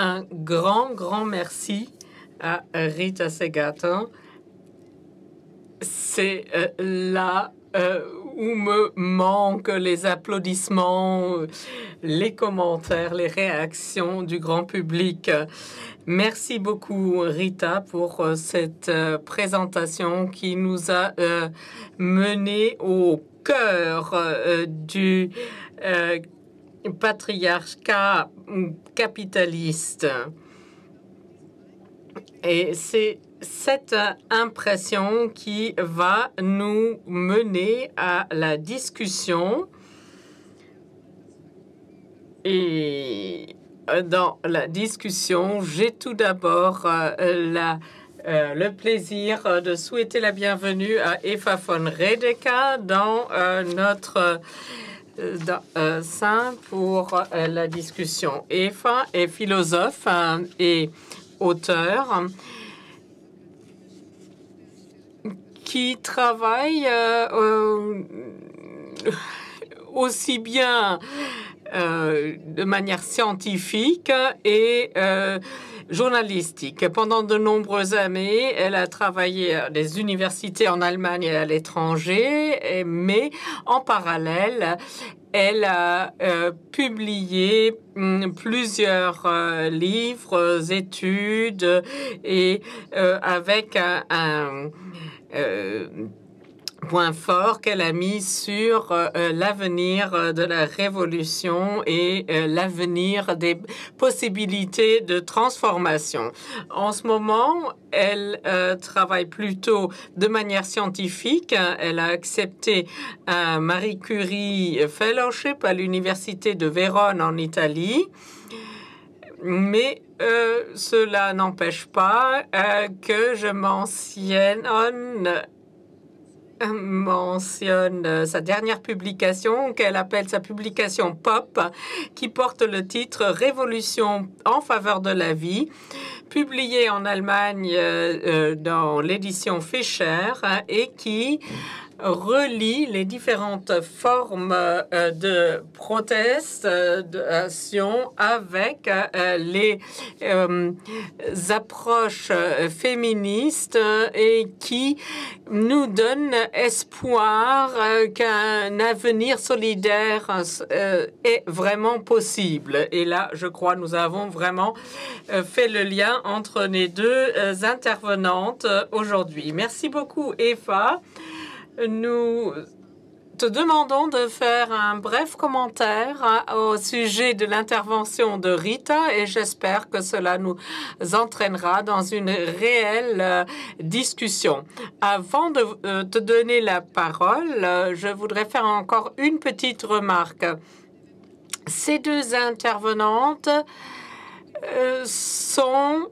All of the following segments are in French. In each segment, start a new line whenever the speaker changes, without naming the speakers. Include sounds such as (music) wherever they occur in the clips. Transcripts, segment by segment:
un grand, grand
merci à euh, Rita Segata. C'est euh, là euh, où me manquent les applaudissements, les commentaires, les réactions du grand public. Merci beaucoup, Rita, pour cette présentation qui nous a mené menés au cœur du patriarcat mm, capitaliste. Et c'est cette impression qui va nous mener à la discussion. Et dans la discussion, j'ai tout d'abord euh, euh, le plaisir de souhaiter la bienvenue à Eva von Redeka dans euh, notre euh, pour euh, la discussion. Eva est philosophe euh, et auteur qui travaille aussi bien de manière scientifique et journalistique. Pendant de nombreuses années, elle a travaillé à des universités en Allemagne et à l'étranger, mais en parallèle, elle a euh, publié hum, plusieurs euh, livres, études et euh, avec un point fort qu'elle a mis sur euh, euh, l'avenir euh, de la révolution et l'avenir des possibilités de transformation. En ce moment, elle travaille plutôt de manière scientifique. Elle a accepté un Marie Curie Fellowship à l'Université de Vérone en Italie. Mais cela n'empêche pas que je mentionne (laughs) mentionne euh, sa dernière publication qu'elle appelle sa publication Pop, qui porte le titre Révolution en faveur de la vie, publiée en Allemagne euh, euh, dans l'édition Fischer et qui relie les différentes formes euh, de protestation euh, euh, avec les approches féministes et qui nous donne espoir qu'un avenir solidaire est vraiment possible. Et là, je crois, nous avons vraiment fait le lien entre les deux intervenantes aujourd'hui. Merci beaucoup, Eva nous te demandons de faire un bref commentaire au sujet de l'intervention de Rita et j'espère que cela nous entraînera dans une réelle euh, discussion. Avant de euh, te donner la parole, euh, je voudrais faire encore une petite remarque. Ces deux intervenantes sont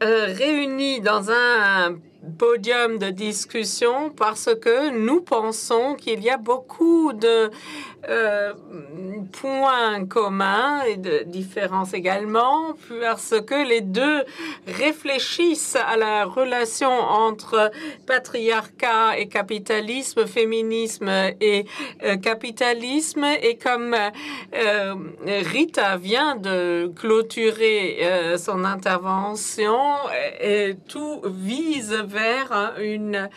réunies dans un podium de discussion parce que nous pensons qu'il y a beaucoup de euh, point points communs et de différences également, parce que les deux réfléchissent à la relation entre patriarcat et capitalisme, féminisme et euh, capitalisme. Et comme euh, Rita vient de clôturer son intervention, tout vise vers une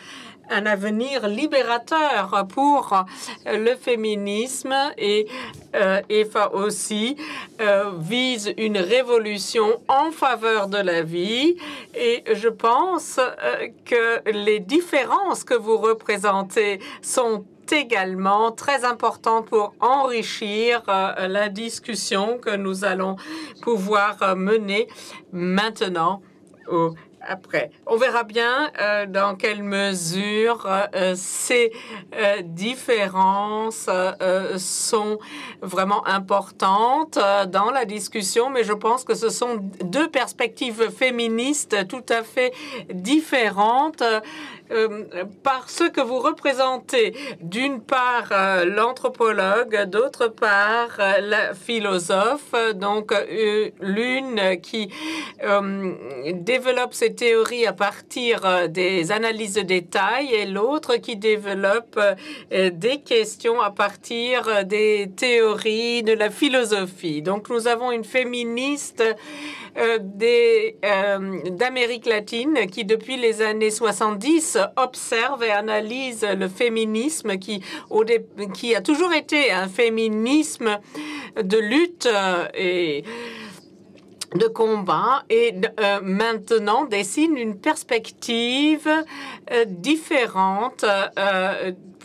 un avenir libérateur pour euh, le féminisme et EFA euh, aussi euh, vise une révolution en faveur de la vie et je pense que les différences que vous représentez sont également très importantes pour enrichir la discussion que nous allons pouvoir mener maintenant au après. On verra bien euh, dans quelle mesure euh, ces euh, différences sont vraiment importantes dans la discussion, mais je pense que ce sont deux perspectives féministes tout à fait différentes euh, par ce que vous représentez. D'une part, euh, l'anthropologue, d'autre part, euh, la philosophe, donc l'une qui développe ses théories à partir des analyses de détails et l'autre qui développe des questions à partir des théories de la philosophie. Donc nous avons une féministe d'Amérique latine qui, depuis les années 70, observe et analyse le féminisme qui, qui a toujours été un féminisme de lutte euh, et de combat et euh, maintenant dessine une perspective euh, différente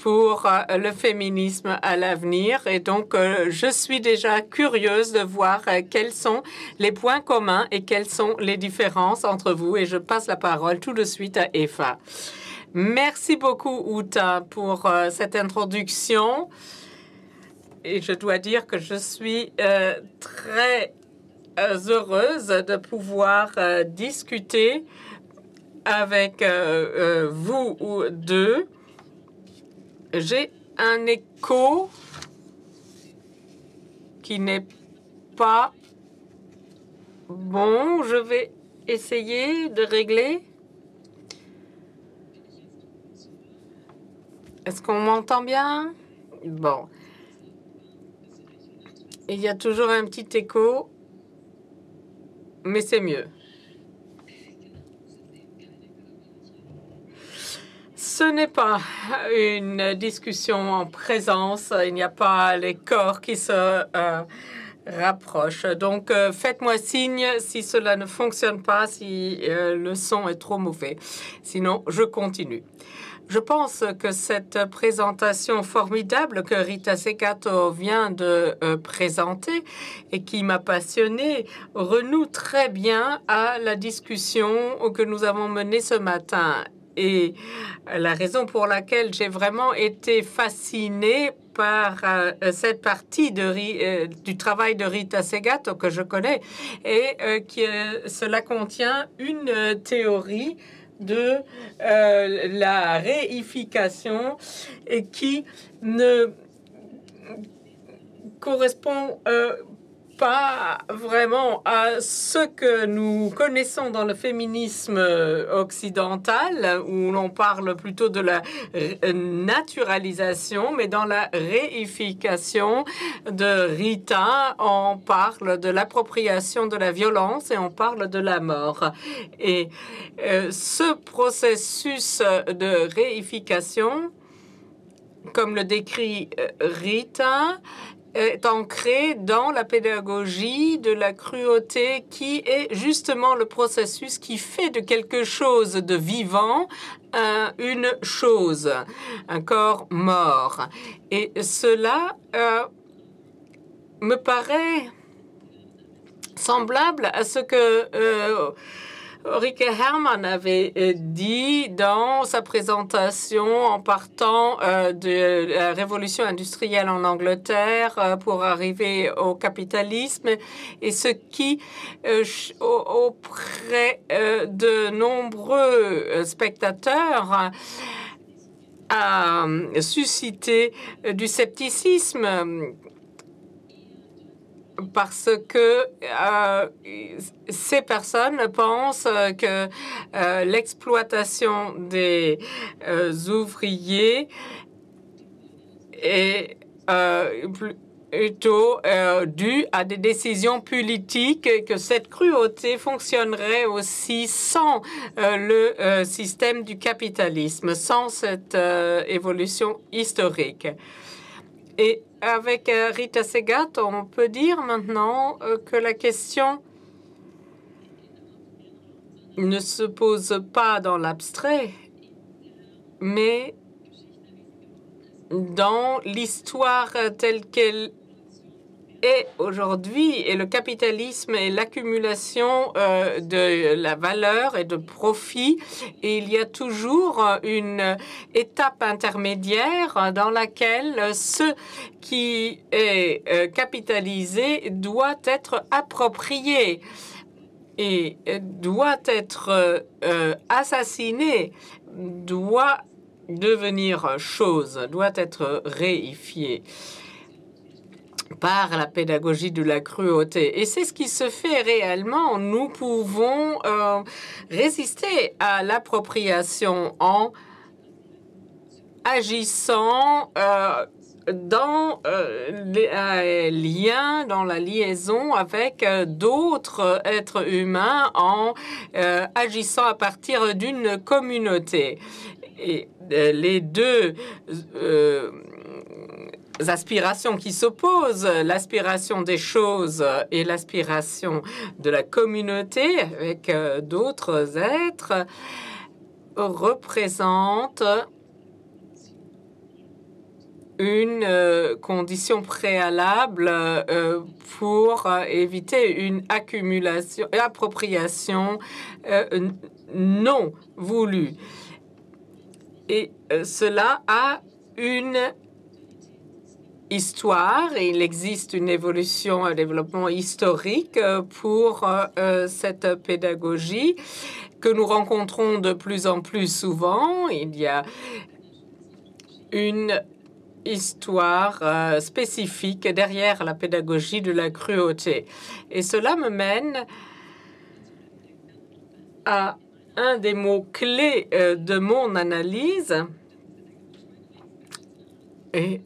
pour le féminisme à l'avenir. Et donc, je suis déjà curieuse de voir quels sont les points communs et quelles sont les différences entre vous. Et je passe la parole tout de suite à Eva. Merci beaucoup, Uta, pour euh, cette introduction. Et je dois dire que je suis euh, très euh, heureuse de pouvoir discuter avec vous ou deux. J'ai un écho qui n'est pas bon. Je vais essayer de régler. Est-ce qu'on m'entend bien Bon. Il y a toujours un petit écho, mais c'est mieux. Ce n'est pas une discussion en présence, il n'y a pas les corps qui se euh, rapprochent. Donc euh, faites-moi signe si cela ne fonctionne pas, si euh, le son est trop mauvais. Sinon, je continue. Je pense que cette présentation formidable que Rita Segato vient de euh, présenter et qui m'a passionnée renoue très bien à la discussion que nous avons menée ce matin. Et la raison pour laquelle j'ai vraiment été fascinée par euh, cette partie euh, du travail de Rita Segato que je connais et qui cela contient une théorie de euh, la réification et qui ne correspond euh, pas vraiment à ce que nous connaissons dans le féminisme euh, occidental, où l'on parle plutôt de la euh, naturalisation, mais dans la réification de Rita, on parle de l'appropriation de la violence et on parle de la mort. Et euh, ce processus de réification, comme le décrit Rita, est ancrée dans la pédagogie de la cruauté qui est justement le processus qui fait de quelque chose de vivant une chose, un corps mort. Et cela euh, me paraît semblable à ce que... Euh, Rick Hermann avait euh, dit dans sa présentation en partant euh, de la révolution industrielle en Angleterre euh, pour arriver au capitalisme et ce qui, auprès de nombreux spectateurs, a suscité du scepticisme parce que euh, ces personnes pensent que euh, l'exploitation des euh, ouvriers est plutôt due à des décisions politiques et que cette cruauté fonctionnerait aussi sans le système du capitalisme, sans cette évolution historique. Et avec euh, Rita Segat, on peut dire maintenant euh, que la question ne se pose pas dans l'abstrait, mais dans l'histoire telle qu'elle aujourd'hui et le capitalisme et l'accumulation euh, de la valeur et de profit. il y a toujours euh, une étape intermédiaire dans laquelle ce qui est euh, capitalisé doit être approprié et doit être assassiné, doit devenir chose, doit être réifié par la pédagogie de la cruauté. Et c'est ce qui se fait réellement. Nous pouvons euh, résister à l'appropriation en agissant euh, dans euh, liens dans la liaison avec euh, d'autres êtres humains en agissant à partir d'une communauté. Et les deux aspirations qui s'opposent, l'aspiration des choses et l'aspiration de la communauté avec euh, d'autres êtres, représentent une euh, condition préalable euh, pour éviter une accumulation, une appropriation non voulue. Et cela a une histoire et il existe une évolution, un développement historique euh, pour euh, euh, cette pédagogie que nous rencontrons de plus en plus souvent. Il y a une histoire spécifique derrière la pédagogie de la cruauté. Et cela me mène à un des mots clés de mon analyse. Et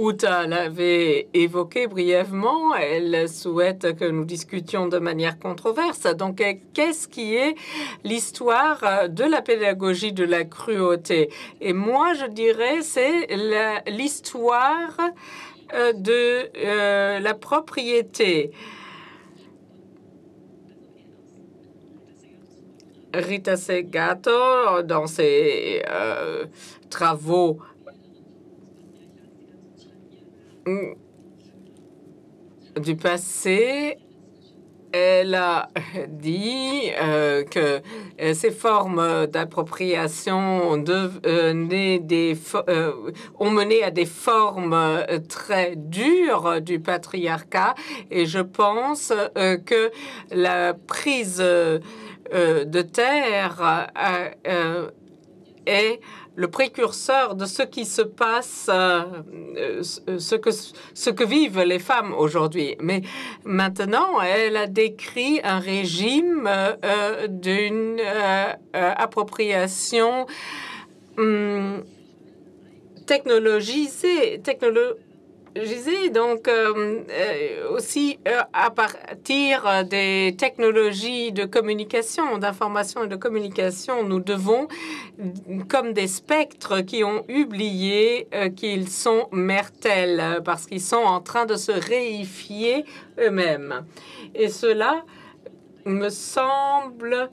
Uta l'avait évoqué brièvement. Elle souhaite que nous discutions de manière controverse. Donc, qu'est-ce qui est l'histoire de la pédagogie de la cruauté Et moi, je dirais, c'est l'histoire euh, de euh, la propriété. Rita Segato, dans ses euh, travaux Mm. du passé, elle a (laughs) dit euh, que euh, ces formes d'appropriation euh, ont mené à des formes très dures du patriarcat et je pense que la prise de terre est le précurseur de ce qui se passe, euh, euh, ce, que, ce que vivent les femmes aujourd'hui. Mais maintenant, elle a décrit un régime euh, d'une appropriation technologie hum, technologisée, je disais donc euh, euh, aussi euh, à partir des technologies de communication, d'information et de communication, nous devons, comme des spectres qui ont oublié qu'ils sont mertels, parce qu'ils sont en train de se réifier eux-mêmes. Et cela me semble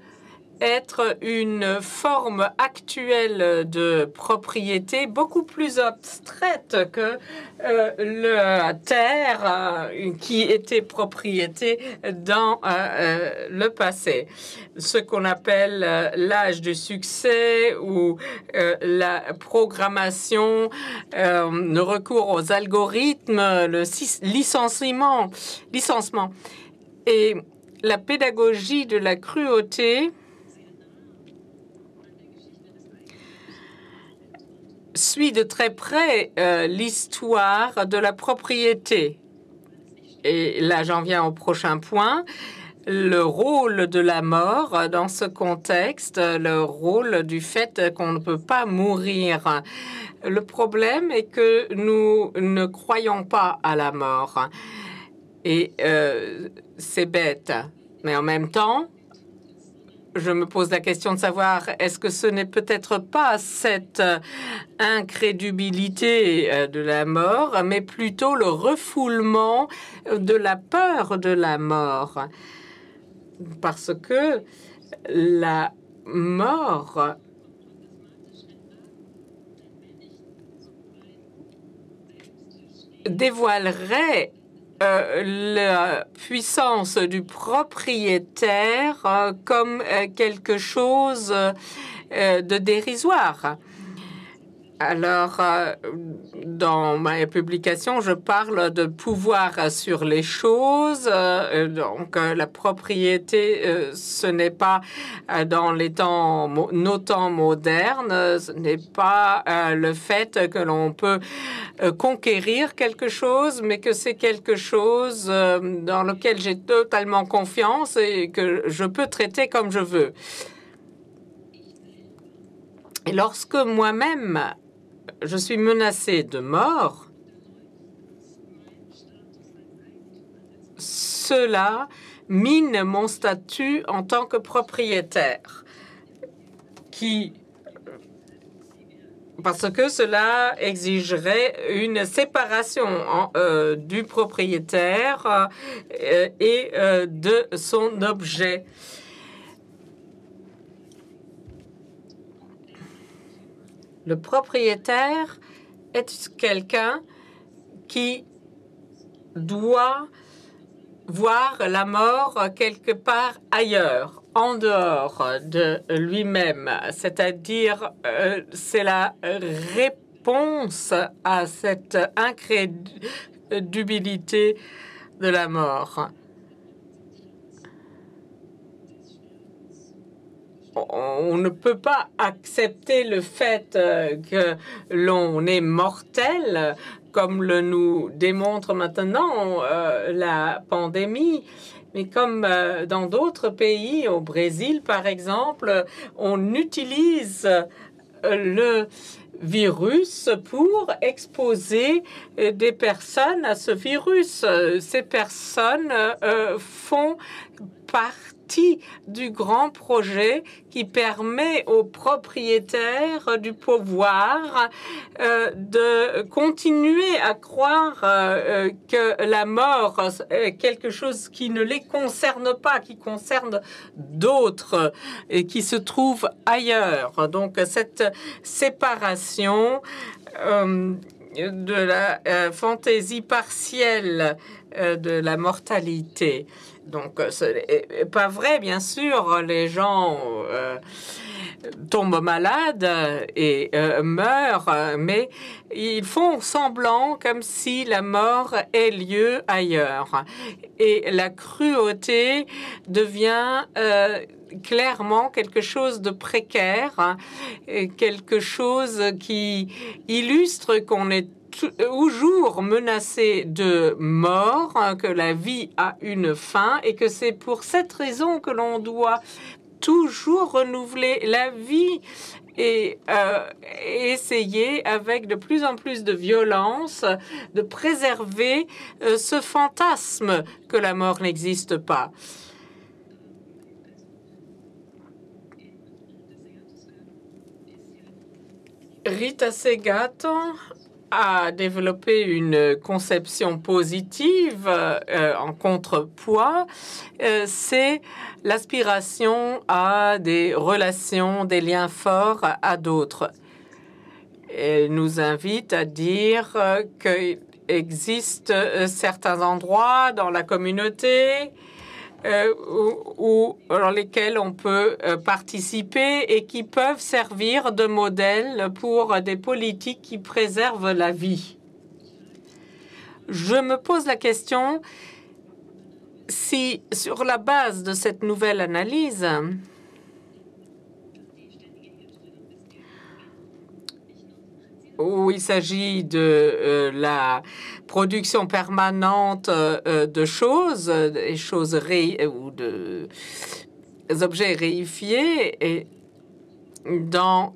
être une forme actuelle de propriété beaucoup plus abstraite que euh, le la terre euh, qui était propriété dans euh, le passé. Ce qu'on appelle l'âge du succès ou la programmation, le recours aux algorithmes, le licenciement, licenciement Et la pédagogie de la cruauté suit de très près euh, l'histoire de la propriété. Et là, j'en viens au prochain point le rôle de la mort euh, dans ce contexte, euh, le rôle du fait qu'on ne peut pas mourir. Le problème est que nous ne croyons pas à la mort. Et c'est bête. Mais en même temps, je me pose la question de savoir est-ce que ce n'est peut-être pas cette euh, incrédulité euh, de la mort, mais plutôt le refoulement euh, de la peur de la mort. Parce que la mort dévoilerait euh, la puissance du propriétaire euh, comme euh, quelque chose de dérisoire. Alors, euh, dans ma publication, je parle de pouvoir sur les choses. Euh, donc, euh, la propriété, ce n'est pas dans les temps, nos temps modernes, ce n'est pas le fait que l'on peut conquérir quelque chose, mais que c'est quelque chose dans lequel j'ai totalement confiance et que je peux traiter comme je veux. Et lorsque moi-même je suis menacé de mort, cela mine mon statut en tant que propriétaire, qui parce que cela exigerait une séparation euh, du propriétaire euh, et euh, de son objet. Le propriétaire est quelqu'un qui doit voir la mort quelque part ailleurs, en dehors de lui-même. C'est-à-dire, euh, c'est la réponse à cette incrédulité euh, de la mort. on ne peut pas accepter le fait euh, que l'on est mortel, comme le nous démontre maintenant euh, la pandémie. Mais comme euh, dans d'autres pays, au Brésil par exemple, on utilise le virus pour exposer des personnes à ce virus. Ces personnes font partie du grand projet qui permet aux propriétaires du pouvoir euh, de continuer à croire euh, euh, que la mort est quelque chose qui ne les concerne pas, qui concerne d'autres et qui se trouve ailleurs. Donc cette séparation de la fantaisie partielle de la mortalité. Donc, euh, ce n'est pas vrai, bien sûr. Les gens euh, tombent malades et euh, meurent, mais ils font semblant comme si la mort ait lieu ailleurs. Et la cruauté devient clairement quelque chose de précaire, quelque chose qui illustre qu'on est toujours euh, menacé de mort, hein, que la vie a une fin et que c'est pour cette raison que l'on doit toujours renouveler la vie et euh, essayer avec de plus en plus de violence de préserver euh, ce fantasme que la mort n'existe pas. Rita Segato à développer une conception positive euh, en contrepoids, euh, c'est l'aspiration à des relations, des liens forts à d'autres. Elle nous invite à dire qu'il existe euh, certains endroits dans la communauté euh, ou dans lesquels on peut euh, participer et qui peuvent servir de modèle pour des politiques qui préservent la vie. Je me pose la question si, sur la base de cette nouvelle analyse, où il s'agit de euh, la production permanente euh, de choses, des euh, choses ré, ou objets réifiés, et dans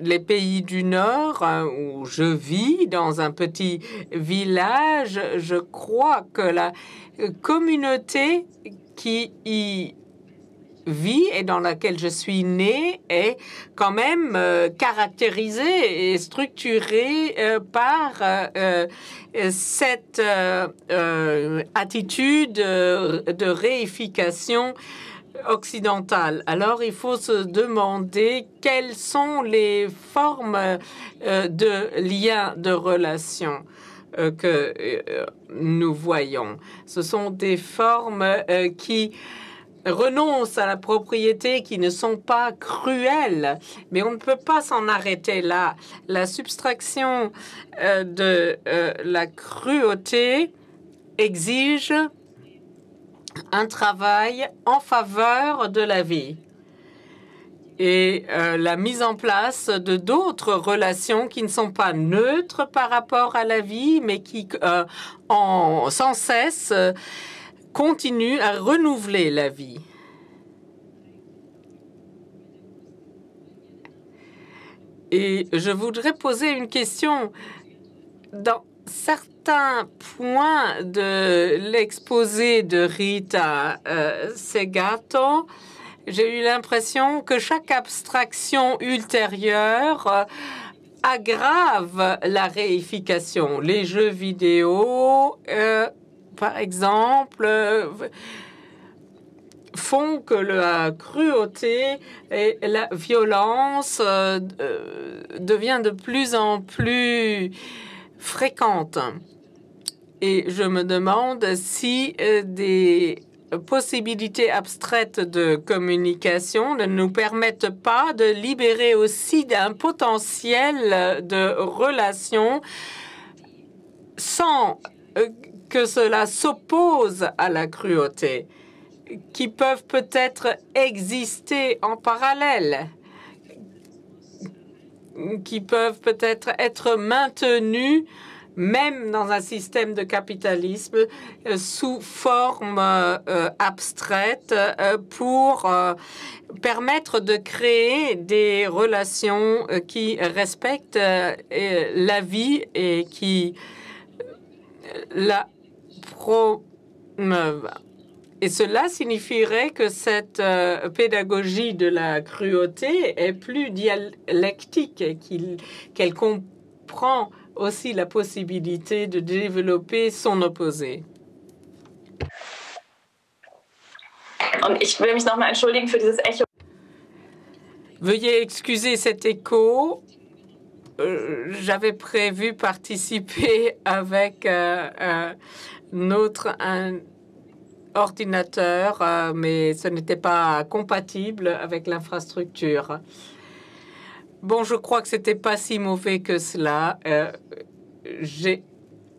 les pays du Nord hein, où je vis, dans un petit village, je crois que la communauté qui y vie et dans laquelle je suis née est quand même euh, caractérisée et structurée euh, par euh, cette attitude de réification occidentale. Alors il faut se demander quelles sont les formes de liens de relations que nous voyons. Ce sont des formes qui renonce à la propriété qui ne sont pas cruelles. Mais on ne peut pas s'en arrêter là. La subtraction euh, de euh, la cruauté exige un travail en faveur de la vie et euh, la mise en place de d'autres relations qui ne sont pas neutres par rapport à la vie, mais qui, sans cesse, continue à renouveler la vie. Et je voudrais poser une question. Dans certains points de l'exposé de Rita euh, Segato, j'ai eu l'impression que chaque abstraction ultérieure euh, aggrave la réification. Les jeux vidéo euh, par exemple, euh, font que la cruauté et la violence deviennent euh, euh, devient de plus en plus fréquentes. Et je me demande si des possibilités abstraites de communication ne nous permettent pas de libérer aussi d'un potentiel de relations sans que cela s'oppose à la cruauté, qui peuvent peut-être exister en parallèle, qui peuvent peut-être être maintenues même dans un système de capitalisme euh, sous forme euh, abstraite euh, pour permettre de créer des relations qui respectent la vie et qui la et cela signifierait que cette euh, pédagogie de la cruauté est plus dialectique qu'elle comprend aussi la possibilité de développer son opposé. Veuillez excuser cet écho. Euh, j'avais prévu participer (laughs) avec euh, euh notre un ordinateur, euh, mais ce n'était pas compatible avec l'infrastructure. Bon, je crois que c'était pas si mauvais que cela. Euh, j'ai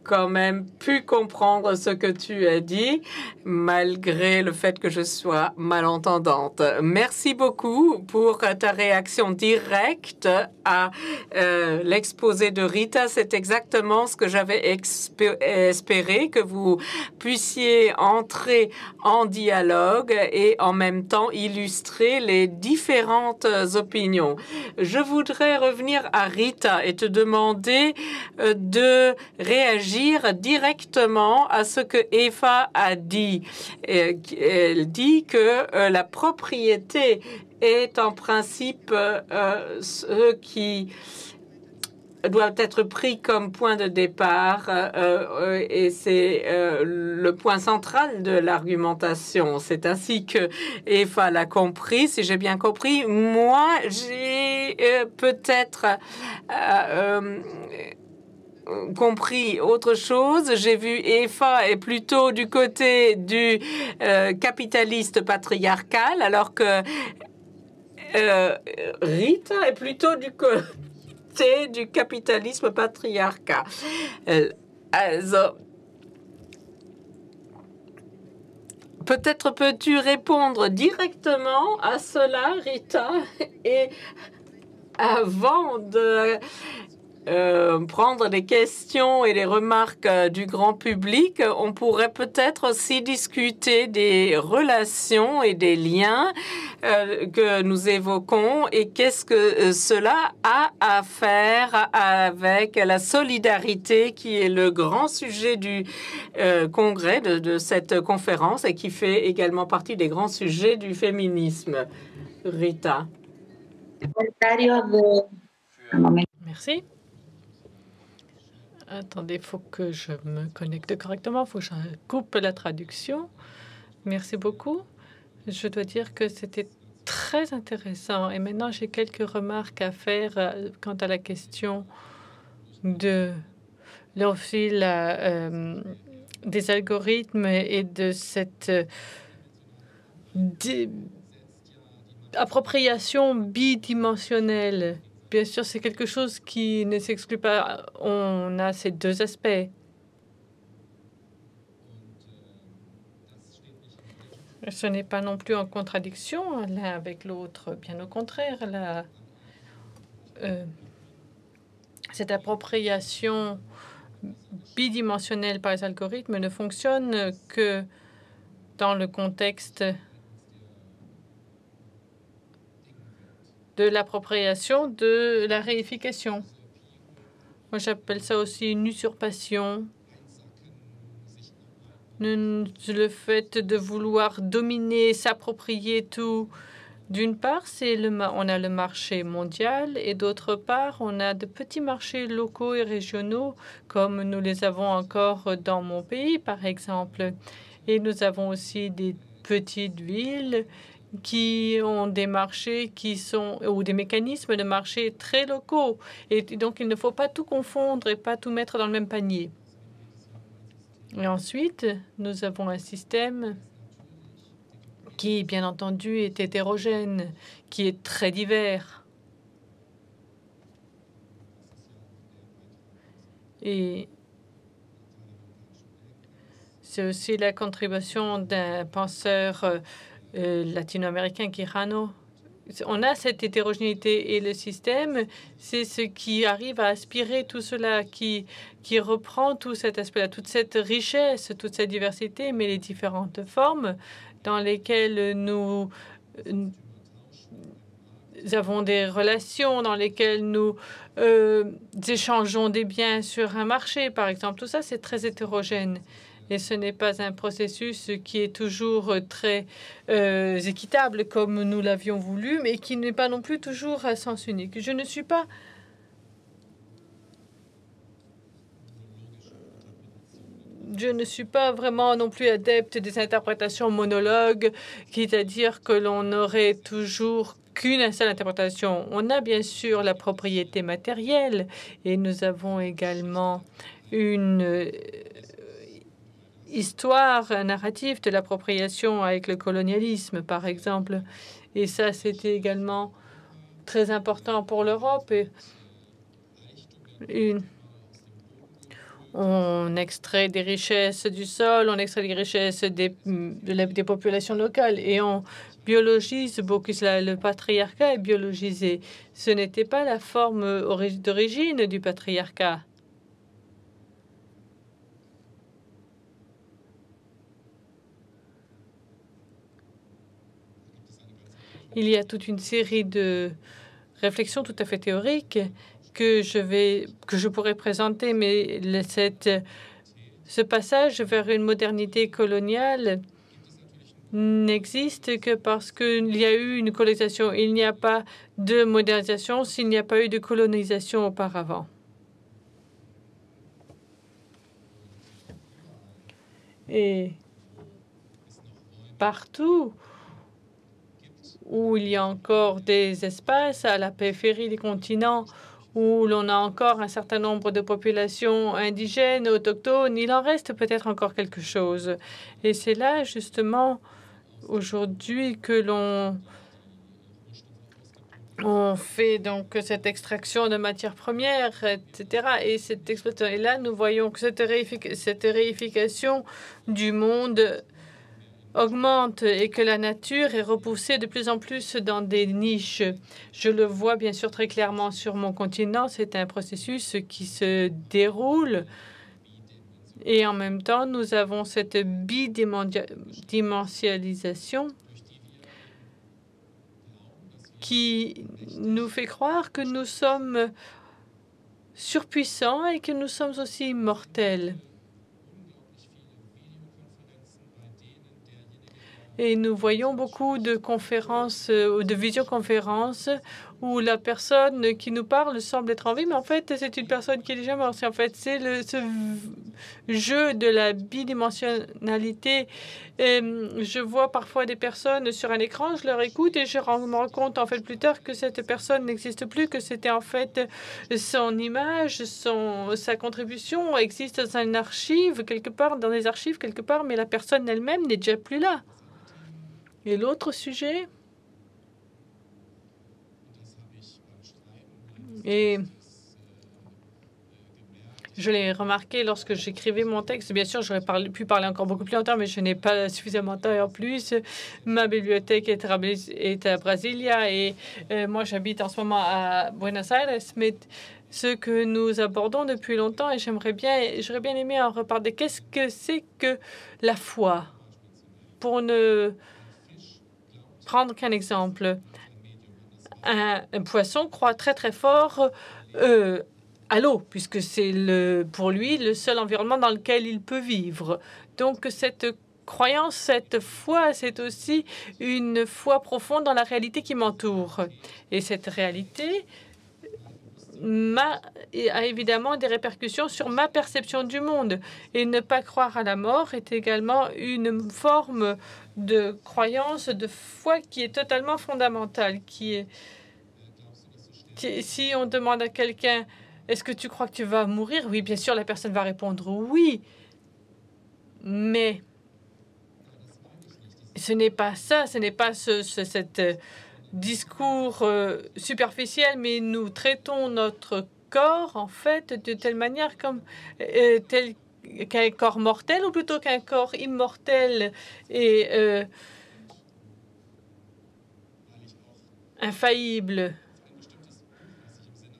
quand même pu comprendre ce que tu as dit, malgré le fait que je sois malentendante. Merci beaucoup pour ta réaction directe à euh, l'exposé de Rita. C'est exactement ce que j'avais espéré, que vous puissiez entrer en dialogue et en même temps illustrer les différentes opinions. Je voudrais revenir à Rita et te demander euh, de réagir directement à ce que Eva a dit. Euh, elle dit que euh, la propriété est en principe euh, ce qui doit être pris comme point de départ et c'est le point central de l'argumentation. C'est ainsi que Eva l'a compris, si j'ai bien compris. Moi, j'ai peut-être compris autre chose. J'ai vu EFA est plutôt du côté du euh, capitaliste patriarcal, alors que euh, Rita est plutôt du côté du capitalisme patriarcal. Euh, peut-être peux-tu répondre directement à cela, Rita, et avant de euh, prendre les questions et les remarques euh, du grand public, on pourrait peut-être aussi discuter des relations et des liens euh, que nous évoquons et qu'est-ce que cela a à faire avec la solidarité qui est le grand sujet du congrès de cette conférence et qui fait également partie des grands sujets du féminisme.
Rita. Merci. Attendez, faut que je me connecte correctement. Faut que je coupe la traduction. Merci beaucoup. Je dois dire que c'était très intéressant. Et maintenant, j'ai quelques remarques à faire euh, quant à la question de l'orphile euh, euh, des algorithmes et de cette appropriation bidimensionnelle Bien sûr, c'est quelque chose qui ne s'exclut pas. On a ces deux aspects. Ce n'est pas non plus en contradiction l'un avec l'autre, bien au contraire. Euh, cette appropriation bidimensionnelle par les algorithmes ne fonctionne que dans le contexte de l'appropriation, de la réification. Moi, j'appelle ça aussi une usurpation. Le fait de vouloir dominer, s'approprier tout. D'une part, le, on a le marché mondial et d'autre part, on a de petits marchés locaux et régionaux comme nous les avons encore dans mon pays, par exemple. Et nous avons aussi des petites villes qui ont des marchés qui sont ou des mécanismes de marché très locaux. Et donc, il ne faut pas tout confondre et pas tout mettre dans le même panier. Et ensuite, nous avons un système qui, bien entendu, est hétérogène, qui est très divers. Et c'est aussi la contribution d'un penseur euh, euh, latino-américain Quijano. On a cette hétérogénéité et le système, c'est ce qui arrive à aspirer tout cela, qui, reprend tout cet aspect-là, toute cette richesse, toute cette diversité, mais les différentes formes dans lesquelles nous, euh, avons des relations, dans lesquelles nous euh, échangeons des biens sur un marché, par exemple. Tout ça, c'est très hétérogène. Et ce n'est pas un processus qui est toujours euh, très euh, équitable comme nous l'avions voulu, mais qui n'est pas non plus toujours à sens unique. Je ne suis pas je ne suis pas vraiment non plus adepte des interprétations monologues, c'est-à-dire que l'on n'aurait toujours qu'une seule interprétation. On a bien sûr la propriété matérielle et nous avons également une histoire narrative de l'appropriation avec le colonialisme, par exemple. Et ça, c'était également très important pour l'Europe. Et, on extrait des richesses du sol, on extrait des richesses des, des populations locales et on biologise beaucoup cela. Le patriarcat est biologisé. Ce n'était pas la forme d'origine du patriarcat. Il y a toute une série de réflexions tout à fait théoriques que je, vais, que je pourrais présenter, mais cette, ce passage vers une modernité coloniale n'existe que parce qu'il y a eu une colonisation. Il n'y a pas de modernisation s'il n'y a pas eu de colonisation auparavant. Et partout où il y a encore des espaces à la périphérie des continents où l'on a encore un certain nombre de populations indigènes, autochtones, il en reste peut-être encore quelque chose. Et c'est là justement aujourd'hui que l'on fait donc cette extraction de matières premières, etc. Et cette Et là, nous voyons que cette, réification du monde augmente et que la nature est repoussée de plus en plus dans des niches. Je le vois bien sûr très clairement sur mon continent. C'est un processus qui se déroule. Et en même temps, nous avons cette bidimensionnalisation qui nous fait croire que nous sommes surpuissants et que nous sommes aussi mortels. Et nous voyons beaucoup de conférences euh, ou de visioconférences où la personne qui nous parle semble être en vie, mais en fait, c'est une personne qui est déjà morte. En fait, c'est ce jeu de la bidimensionnalité. Hum, je vois parfois des personnes sur un écran, je leur écoute et je me rends compte en fait plus tard que cette personne n'existe plus, que c'était en fait son image, son, sa contribution existe dans une archive, quelque part, dans les archives quelque part, mais la personne elle-même n'est déjà plus là. Et l'autre sujet Et je l'ai remarqué lorsque j'écrivais mon texte. Bien sûr, j'aurais parlé, pu parler encore beaucoup plus longtemps, mais je n'ai pas suffisamment de temps en plus. Ma bibliothèque est à, est à Brasilia et euh, moi, j'habite en ce moment à Buenos Aires. Mais ce que nous abordons depuis longtemps, et j'aimerais bien, j'aurais bien aimé en reparler, qu'est-ce que c'est que la foi pour ne prendre qu'un exemple. Un, poisson croit très très fort euh, à l'eau, puisque c'est le, pour lui le seul environnement dans lequel il peut vivre. Donc cette croyance, cette foi, c'est aussi une foi profonde dans la réalité qui m'entoure. Et cette réalité a évidemment des répercussions sur ma perception du monde. Et ne pas croire à la mort est également une forme de croyance, de foi qui est totalement fondamentale, qui est si on demande à quelqu'un est-ce que tu crois que tu vas mourir Oui, bien sûr, la personne va répondre oui. Mais ce n'est pas ça, ce n'est pas ce, cet euh, discours euh, superficiel, mais nous traitons notre corps en fait de telle manière comme euh, tel qu'un corps mortel ou plutôt qu'un corps immortel et euh, infaillible.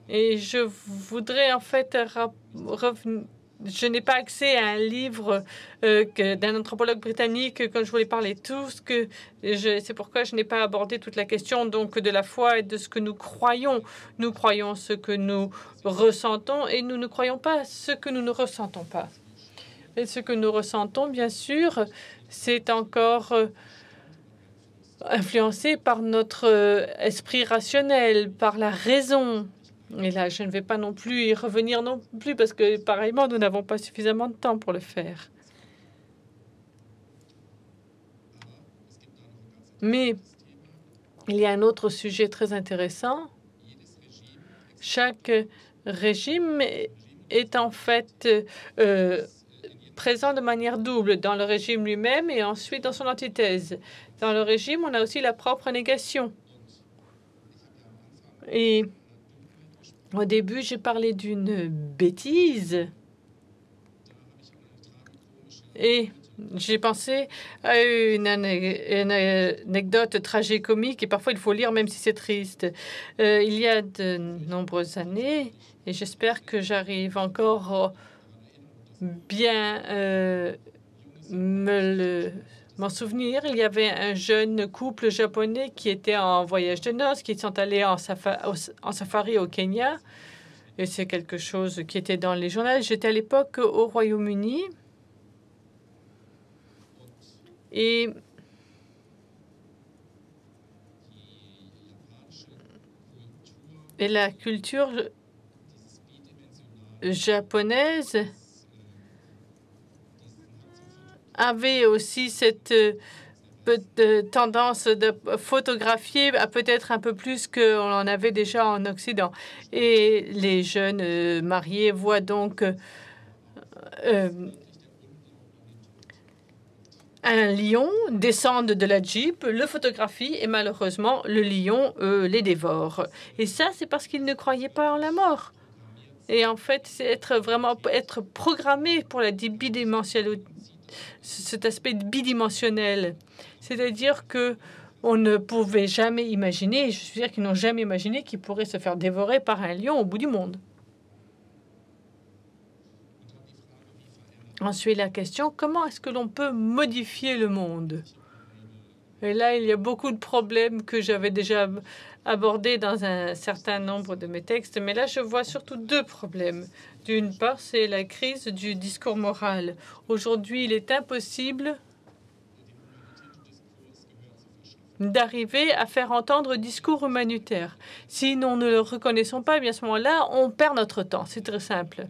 Et je voudrais en fait revenir. Je n'ai pas accès à un livre euh, d'un anthropologue britannique quand je voulais parler de tout ce que c'est pourquoi je n'ai pas abordé toute la question donc de la foi et de ce que nous croyons. Nous croyons ce que nous ressentons et nous ne croyons pas ce que nous ne ressentons pas. Et ce que nous ressentons, bien sûr, c'est encore euh, influencé par notre euh, esprit rationnel, par la raison. Et là, je ne vais pas non plus y revenir non plus parce que, pareillement, nous n'avons pas suffisamment de temps pour le faire. Mais il y a un autre sujet très intéressant. Chaque régime est en fait euh, présent de manière double dans le régime lui-même et ensuite dans son antithèse. Dans le régime, on a aussi la propre négation. Et au début, j'ai parlé d'une bêtise. Et j'ai pensé à une, anecdote comique et parfois il faut lire même si c'est triste. Euh, il y a de nombreuses années, et j'espère que j'arrive encore bien euh, m'en souvenir. Il y avait un jeune couple japonais qui était en voyage de noces, qui sont allés en, safari au Kenya. Et c'est quelque chose qui était dans les journaux. J'étais à l'époque au Royaume-Uni. et la culture japonaise avait aussi cette euh, euh, tendance de photographier bah, peut-être un peu plus qu'on en avait déjà en Occident. Et les jeunes euh, mariés voient donc un lion descendre de la jeep, le photographie et malheureusement le lion les dévore. Et ça, c'est parce qu'ils ne croyaient pas en la mort. Et en fait, c'est être vraiment être programmé pour la bidimensionnalité cet aspect bidimensionnel. C'est-à-dire que on ne pouvait jamais imaginer, je veux dire qu'ils n'ont jamais imaginé qu'ils pourraient se faire dévorer par un lion au bout du monde. Ensuite, la question, comment est-ce que l'on peut modifier le monde et là, il y a beaucoup de problèmes que j'avais déjà abordés dans un certain nombre de mes textes, mais là, je vois surtout deux problèmes. D'une part, c'est la crise du discours moral. Aujourd'hui, il est impossible d'arriver à faire entendre discours humanitaire. Si nous ne le reconnaissons pas, eh bien à ce moment-là, on perd notre temps. C'est très simple.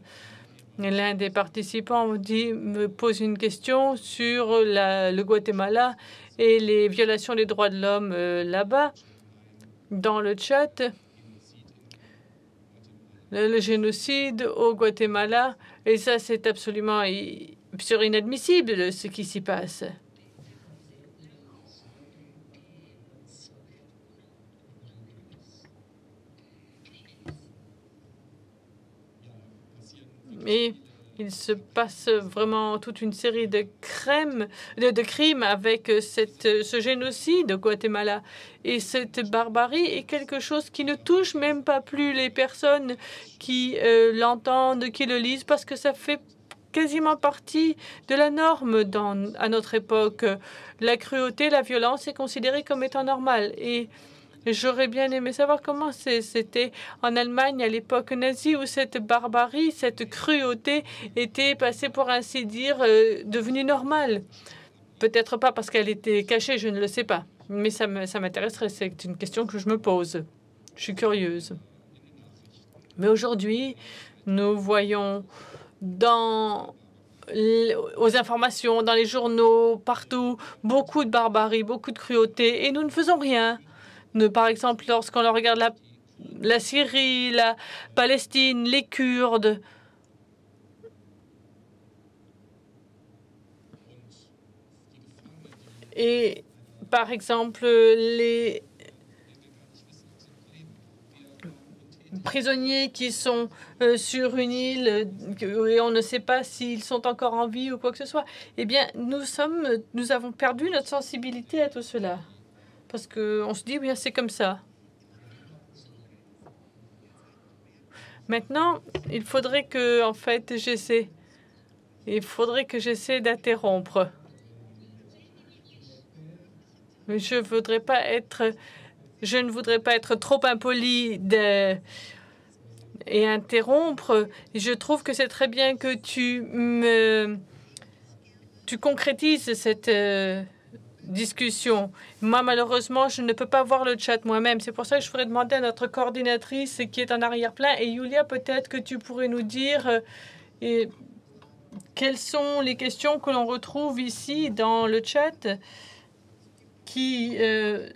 L'un des participants me pose une question sur le Guatemala et les violations des droits de l'homme euh, là-bas, dans le tchat, le, génocide au Guatemala. Et ça, c'est absolument sur inadmissible euh, ce qui s'y passe. Et il se passe vraiment toute une série de, de, crimes avec euh, cette, euh, ce génocide au Guatemala. Et cette barbarie est quelque chose qui ne touche même pas plus les personnes qui euh, l'entendent, qui le lisent, parce que ça fait quasiment partie de la norme dans, à notre époque. La cruauté, la violence est considérée comme étant normale. Et J'aurais bien aimé savoir comment c'était en Allemagne à l'époque nazie où cette barbarie, cette cruauté était passée pour ainsi dire euh, devenue normale. Peut-être pas parce qu'elle était cachée, je ne le sais pas. Mais ça m'intéresserait, c'est une question que je me pose. Je suis curieuse. Mais aujourd'hui, nous voyons dans aux informations, dans les journaux, partout, beaucoup de barbarie, beaucoup de cruauté, et nous ne faisons rien par exemple, lorsqu'on regarde la, la Syrie, la Palestine, les Kurdes, et par exemple les prisonniers qui sont euh, sur une île et on ne sait pas s'ils sont encore en vie ou quoi que ce soit, eh bien nous sommes nous avons perdu notre sensibilité à tout cela. Parce qu'on se dit, bien, c'est comme ça. Maintenant, il faudrait que, en fait, j'essaie. Il faudrait que j'essaie d'interrompre. Je voudrais pas être, je ne voudrais pas être trop impoli et interrompre. Je trouve que c'est très bien que tu me, tu concrétises cette. Euh, discussion. Moi, malheureusement, je ne peux pas voir le chat moi-même. C'est pour ça que je voudrais demander à notre coordinatrice qui est en arrière-plan. Et Julia, peut-être que tu pourrais nous dire euh, quelles sont les questions que l'on retrouve ici dans le chat qui euh,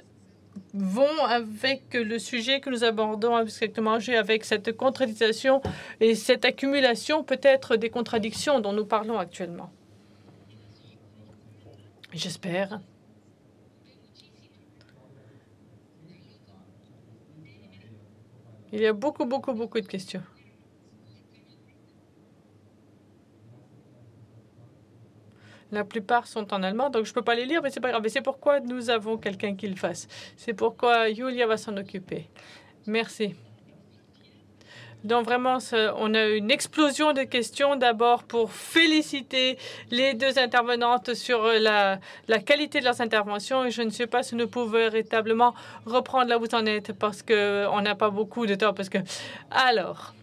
vont avec le sujet que nous abordons avec cette contradiction et cette accumulation peut-être des contradictions dont nous parlons actuellement. J'espère Il y a beaucoup, beaucoup, beaucoup de questions. La plupart sont en allemand, donc je ne peux pas les lire, mais c'est pas grave. C'est pourquoi nous avons quelqu'un qui le fasse. C'est pourquoi Julia va s'en occuper. Merci. Donc vraiment, on a eu une explosion de questions d'abord pour féliciter les deux intervenantes sur euh, la, qualité de leurs interventions. Et je ne sais pas si nous pouvons véritablement reprendre là où vous en êtes parce qu'on n'a pas beaucoup de temps. Parce que alors,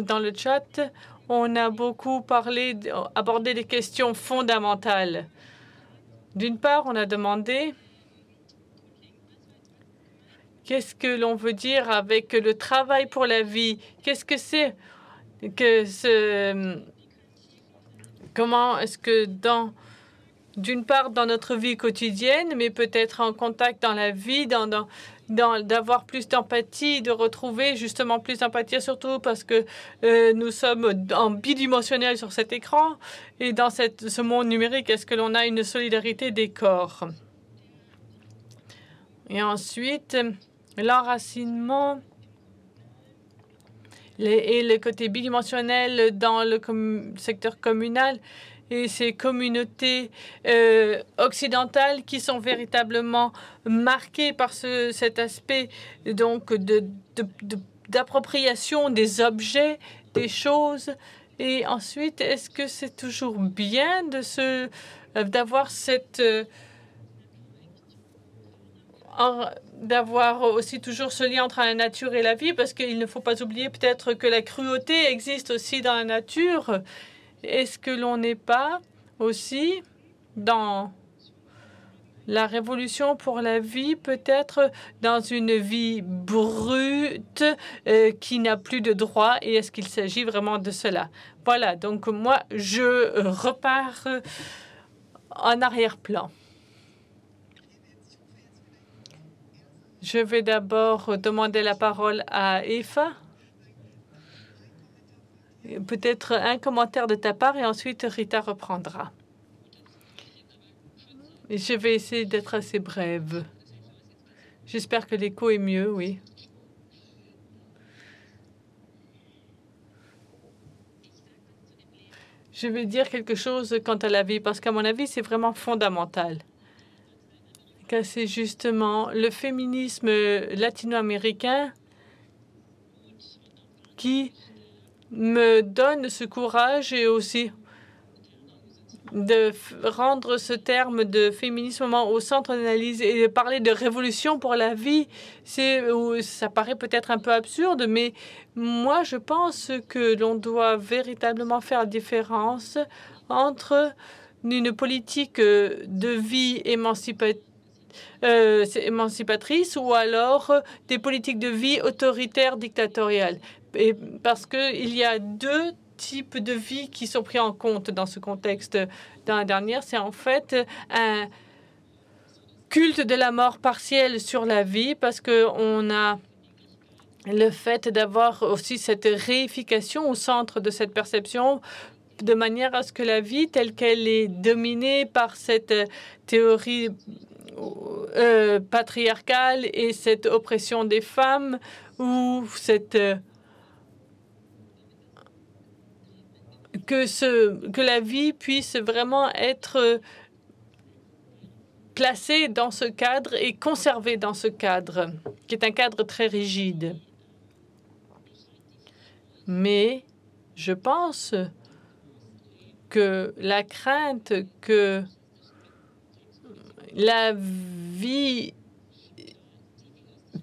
dans le chat, on a beaucoup parlé, abordé des questions fondamentales. D'une part, on a demandé Qu'est-ce que l'on veut dire avec le travail pour la vie Qu'est-ce que c'est que ce Comment est-ce que dans d'une part dans notre vie quotidienne, mais peut-être en contact dans la vie, d'avoir plus d'empathie, de retrouver justement plus d'empathie, surtout parce que euh, nous sommes en bidimensionnel sur cet écran et dans ce monde numérique, est-ce que l'on a une solidarité des corps Et ensuite, l'enracinement et le côté bidimensionnel dans le secteur communal et ces communautés euh, occidentales qui sont véritablement marquées par ce, cet aspect donc d'appropriation de, de, des objets, des choses. Et ensuite, est-ce que c'est toujours bien de d'avoir cette euh, d'avoir aussi toujours ce lien entre la nature et la vie, parce qu'il ne faut pas oublier peut-être que la cruauté existe aussi dans la nature. Est-ce que l'on n'est pas aussi dans la révolution pour la vie, peut-être dans une vie brute euh, qui n'a plus de droit et est-ce qu'il s'agit vraiment de cela Voilà, donc moi, je repars en arrière-plan. Je vais d'abord demander la parole à Eva. Peut-être un commentaire de ta part et ensuite Rita reprendra. Je vais essayer d'être assez brève. J'espère que l'écho est mieux, oui. Je vais dire quelque chose quant à la vie, parce qu'à mon avis, c'est vraiment fondamental c'est justement le féminisme latino-américain qui me donne ce courage et aussi de rendre ce terme de féminisme au centre d'analyse et de parler de révolution pour la vie, c'est ça paraît peut-être un peu absurde, mais moi je pense que l'on doit véritablement faire la différence entre une politique de vie émancipatrice euh, émancipatrices ou alors euh, des politiques de vie autoritaires dictatoriales. Et parce qu'il y a deux types de vie qui sont pris en compte dans ce contexte. Dans la dernière, c'est en fait un culte de la mort partielle sur la vie parce qu'on a le fait d'avoir aussi cette réification au centre de cette perception de manière à ce que la vie telle qu'elle est dominée par cette théorie euh, patriarcale et cette oppression des femmes ou cette euh, que ce que la vie puisse vraiment être euh, placée dans ce cadre et conservée dans ce cadre qui est un cadre très rigide. Mais je pense que la crainte que la vie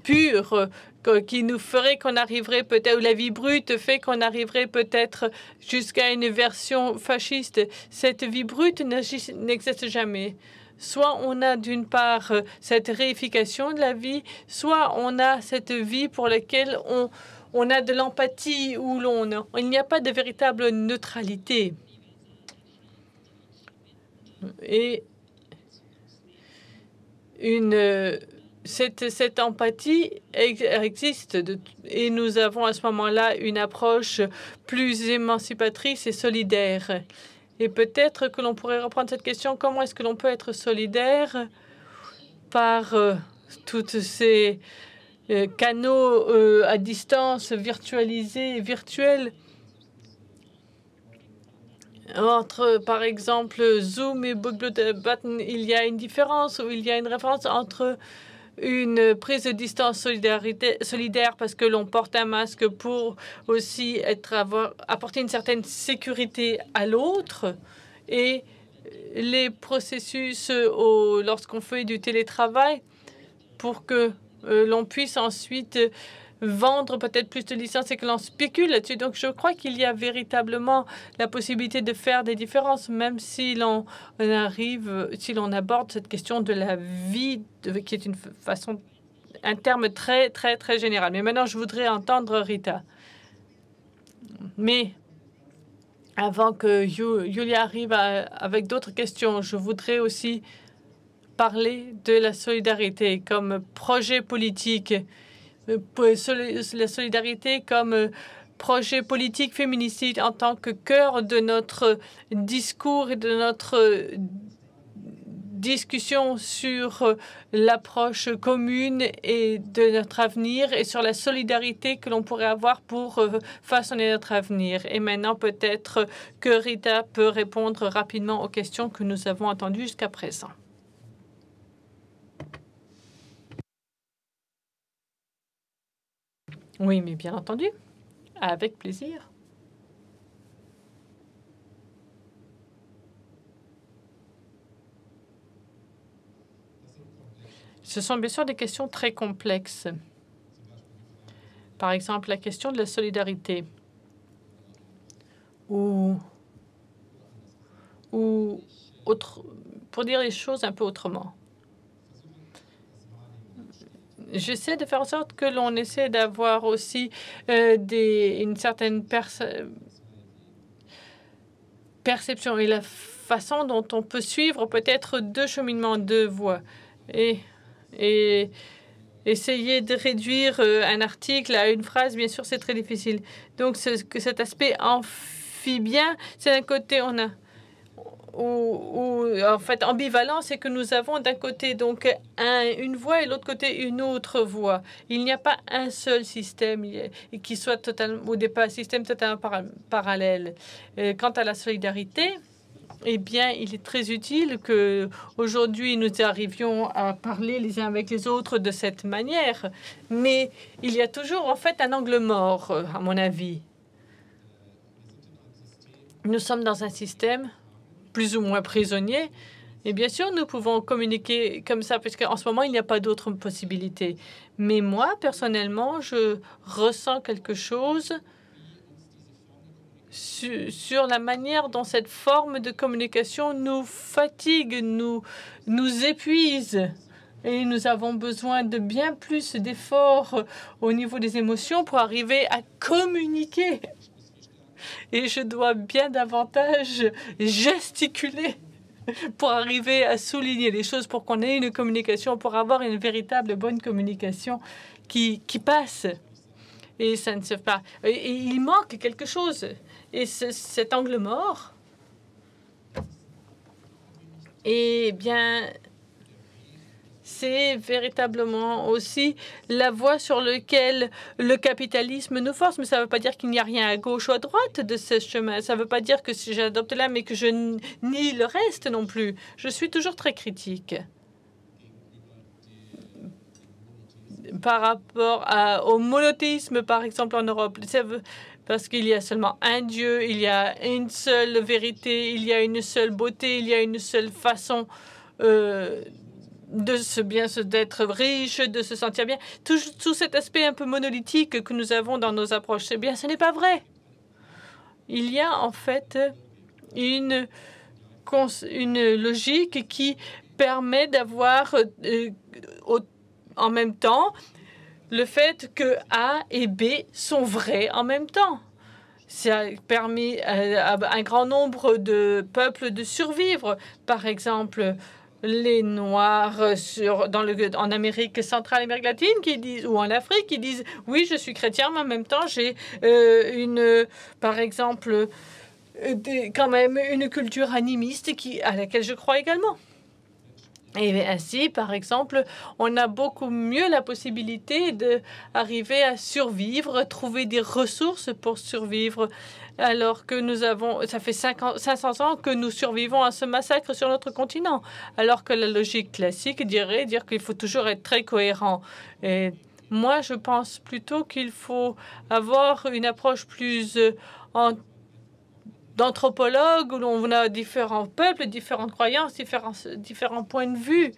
pure qui nous ferait qu'on arriverait peut-être, ou la vie brute fait qu'on arriverait peut-être jusqu'à une version fasciste. Cette vie brute n'existe jamais. Soit on a d'une part euh, cette réification de la vie, soit on a cette vie pour laquelle on, a de l'empathie ou l'on il n'y a pas de véritable neutralité. Et une cette, cette, empathie existe et nous avons à ce moment-là une approche plus émancipatrice et solidaire. Et peut-être que l'on pourrait reprendre cette question, comment est-ce que l'on peut être solidaire par tous euh, toutes ces euh, canaux euh, à distance virtualisés et virtuels entre, par exemple, Zoom et Button, il y a une différence ou il y a une référence entre une prise de distance solidarité, solidaire parce que l'on porte un masque pour aussi être, apporter une certaine sécurité à l'autre et les processus euh, lorsqu'on fait du télétravail pour que euh, l'on puisse ensuite vendre peut-être plus de licences et que l'on spécule là-dessus. Donc, je crois qu'il y a véritablement la possibilité de faire des différences, même si l'on arrive, si l'on aborde cette question de la vie, qui est une façon, un terme très, très, très général. Mais maintenant, je voudrais entendre Rita. Mais avant que Julia arrive avec d'autres questions, je voudrais aussi parler de la solidarité comme projet politique euh, la solidarité comme euh, projet politique féminicide en tant que cœur de notre discours et de notre euh, discussion sur l'approche commune et de notre avenir et sur la solidarité que l'on pourrait avoir pour façonner notre avenir. Et maintenant, peut-être que Rita peut répondre rapidement aux questions que nous avons entendues jusqu'à présent. Oui, mais bien entendu. Avec plaisir. Ce sont bien sûr des questions très complexes. Par exemple, la question de la solidarité ou, ou autre, pour dire les choses un peu autrement j'essaie de faire en sorte que l'on essaie d'avoir aussi euh, des, une certaine perception et la façon dont on peut suivre peut-être deux cheminements, deux voies. Et, et essayer de réduire euh, un article à une phrase, bien sûr, c'est très difficile. Donc, ce, que cet aspect amphibien, c'est un côté, on a ou, en fait ambivalent, c'est que nous avons d'un côté donc une voie et l'autre côté une autre voie. Il n'y a pas un seul système qui soit totalement ou des système totalement parallèle. Euh, quant à la solidarité, eh bien, il est très utile que aujourd'hui nous arrivions à parler les uns avec les autres de cette manière. Mais il y a toujours en fait un angle mort, à mon avis. Nous sommes dans un système plus ou moins prisonniers. Et bien sûr, nous pouvons communiquer comme ça, parce qu'en ce moment, il n'y a pas d'autres possibilités. Mais moi, personnellement, je ressens quelque chose sur la manière dont cette forme de communication nous fatigue, nous, nous épuise. Et nous avons besoin de bien plus d'efforts au niveau des émotions pour arriver à communiquer et je dois bien davantage gesticuler pour arriver à souligner les choses, pour qu'on ait une communication, pour avoir une véritable bonne communication qui, qui passe. Et ça ne se fait pas. Et, il manque quelque chose. Et cet angle mort, eh bien, c'est véritablement aussi la voie sur laquelle le capitalisme nous force. Mais ça ne veut pas dire qu'il n'y a rien à gauche ou à droite de ce chemin. Ça ne veut pas dire que si j'adopte là, mais que je nie le reste non plus. Je suis toujours très critique par rapport au monothéisme, par exemple, en Europe. parce qu'il y a seulement un Dieu, il y a une seule vérité, il y a une seule beauté, il y a une seule façon euh, de se bien d'être riche, de se sentir bien. Tout, cet aspect un peu monolithique que nous avons dans nos approches, eh bien, ce n'est pas vrai. Il y a en fait une, logique qui permet d'avoir euh, en même temps le fait que A et B sont vrais en même temps. Ça a permis euh, à un grand nombre de peuples de survivre. Par exemple, les Noirs sur, dans le, en Amérique centrale, Amérique latine, qui disent, ou en Afrique, qui disent oui, je suis chrétien, mais en même temps, j'ai euh, une, par exemple, euh, quand même une culture animiste qui, à laquelle je crois également. Et ainsi, par exemple, on a beaucoup mieux la possibilité d'arriver à survivre, trouver des ressources pour survivre, alors que nous avons, ça fait 500 ans que nous survivons à ce massacre sur notre continent, alors que la logique classique dirait dire qu'il faut toujours être très cohérent. Et moi, je pense plutôt qu'il faut avoir une approche plus euh, en d'anthropologues où on a différents peuples, différentes croyances, différents, différents points de vue.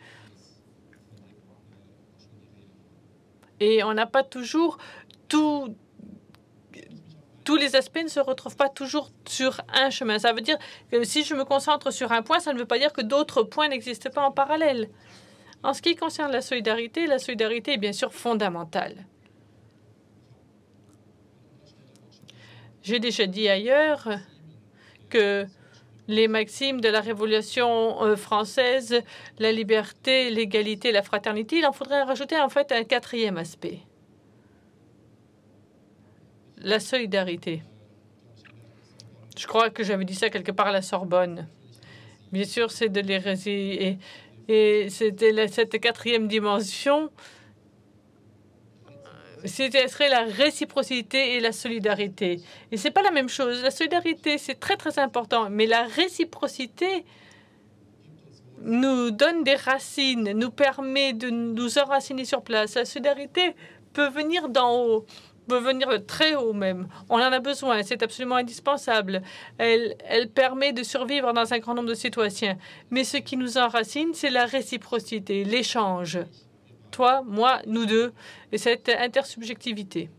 Et on n'a pas toujours tout, tous les aspects ne se retrouvent pas toujours sur un chemin. Ça veut dire que si je me concentre sur un point, ça ne veut pas dire que d'autres points n'existent pas en parallèle. En ce qui concerne la solidarité, la solidarité est bien sûr fondamentale. J'ai déjà dit ailleurs que les maximes de la Révolution euh, française, la liberté, l'égalité, la fraternité, il en faudrait rajouter en fait un quatrième aspect, la solidarité. Je crois que j'avais dit ça quelque part à la Sorbonne. Bien sûr, c'est de l'hérésie. Et, et c'était cette quatrième dimension ce serait la réciprocité et la solidarité. Et ce n'est pas la même chose. La solidarité, c'est très très important, mais la réciprocité nous donne des racines, nous permet de nous enraciner sur place. La solidarité peut venir d'en haut, peut venir très haut même. On en a besoin, c'est absolument indispensable. Elle, elle permet de survivre dans un grand nombre de citoyens. Mais ce qui nous enracine, c'est la réciprocité, l'échange toi, moi, nous deux, et cette intersubjectivité.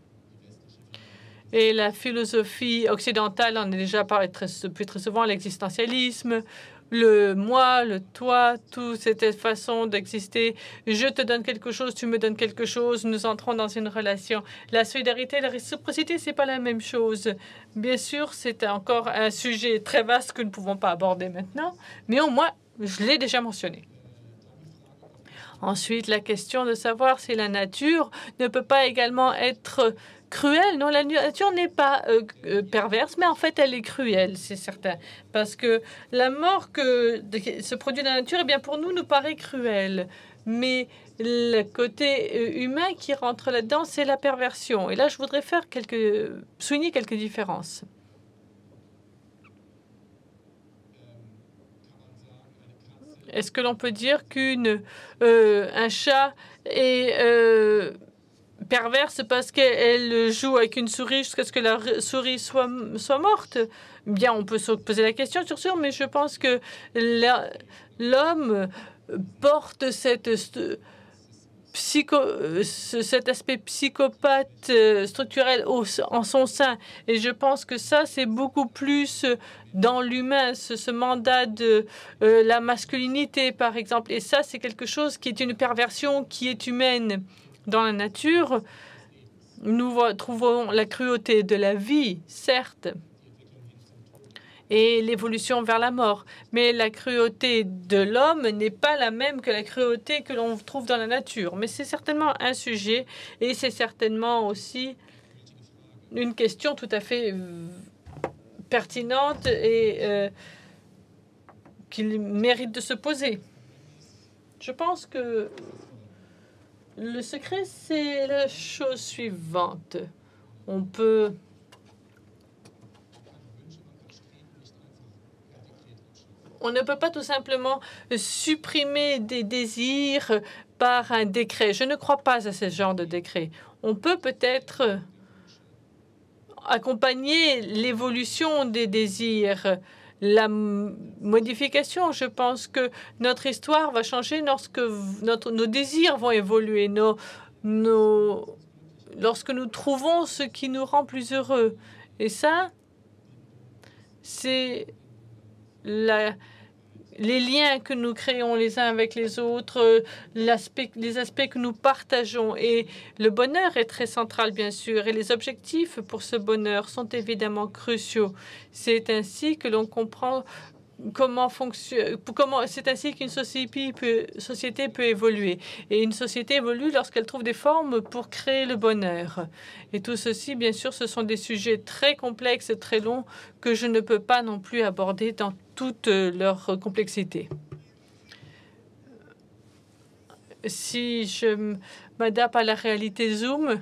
Et la philosophie occidentale en est déjà parlé très, très souvent, l'existentialisme, le moi, le toi, toute cette façon d'exister. Je te donne quelque chose, tu me donnes quelque chose, nous entrons dans une relation. La solidarité, la réciprocité, c'est pas la même chose. Bien sûr, c'est encore un sujet très vaste que nous ne pouvons pas aborder maintenant, mais au moins, je l'ai déjà mentionné. Ensuite, la question de savoir si la nature ne peut pas également être cruelle. Non, la nature n'est pas euh, euh, perverse, mais en fait, elle est cruelle, c'est certain. Parce que la mort que se produit dans la nature, eh bien, pour nous, nous paraît cruelle. Mais le côté euh, humain qui rentre là-dedans, c'est la perversion. Et là, je voudrais faire souligner quelques différences. Est-ce que l'on peut dire qu'une euh, un chat est euh, perverse parce qu'elle joue avec une souris jusqu'à ce que la souris soit, soit morte Bien, on peut se poser la question, sur sûr, mais je pense que l'homme porte cette psycho, euh, cet aspect psychopathe euh, structurel en son sein. Et je pense que ça, c'est beaucoup plus euh, dans l'humain, ce, mandat de la masculinité, par exemple. Et ça, c'est quelque chose qui est une perversion qui est humaine dans la nature. Nous trouvons la cruauté de la vie, certes, et l'évolution vers la mort. Mais la cruauté de l'homme n'est pas la même que la cruauté que l'on trouve dans la nature. Mais c'est certainement un sujet et c'est certainement aussi une question tout à fait euh, pertinente et euh, qu'il mérite de se poser. Je pense que le secret, c'est la chose suivante. On peut On ne peut pas tout simplement supprimer des désirs par un décret. Je ne crois pas à ce genre de décret. On peut peut-être accompagner l'évolution des désirs, la modification. Je pense que notre histoire va changer lorsque nos désirs vont évoluer, nos, lorsque nous trouvons ce qui nous rend plus heureux. Et ça, c'est les liens que nous créons les uns avec les autres, les aspects que nous partageons. Et le bonheur est très central, bien sûr, et les objectifs pour ce bonheur sont évidemment cruciaux. C'est ainsi que l'on comprend comment fonctionne, comment c'est ainsi qu'une société peut, société peut évoluer. Et une société évolue lorsqu'elle trouve des formes pour créer le bonheur. Et tout ceci, bien sûr, ce sont des sujets très complexes, et très longs que je ne peux pas non plus aborder dans toute euh, leur complexité. Si je m'adapte à la réalité Zoom,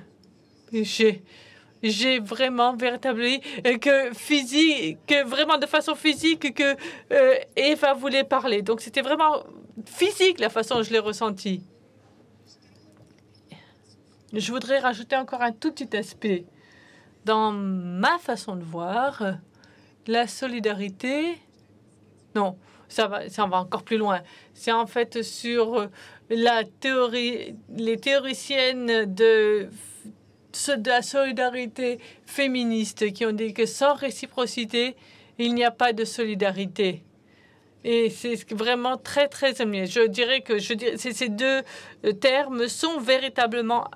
j'ai vraiment véritablement euh, que physique, que vraiment de façon physique que euh, Eva voulait parler. Donc c'était vraiment physique la façon dont je l'ai ressenti. Je voudrais rajouter encore un tout petit aspect. Dans ma façon de voir, la solidarité non, ça va, ça va encore plus loin. C'est en fait sur euh, la théorie, les théoriciennes de, de la solidarité féministe qui ont dit que sans réciprocité, il n'y a pas de solidarité. Et c'est vraiment très, très aimé. Je dirais que je dirais, ces deux euh, termes sont véritablement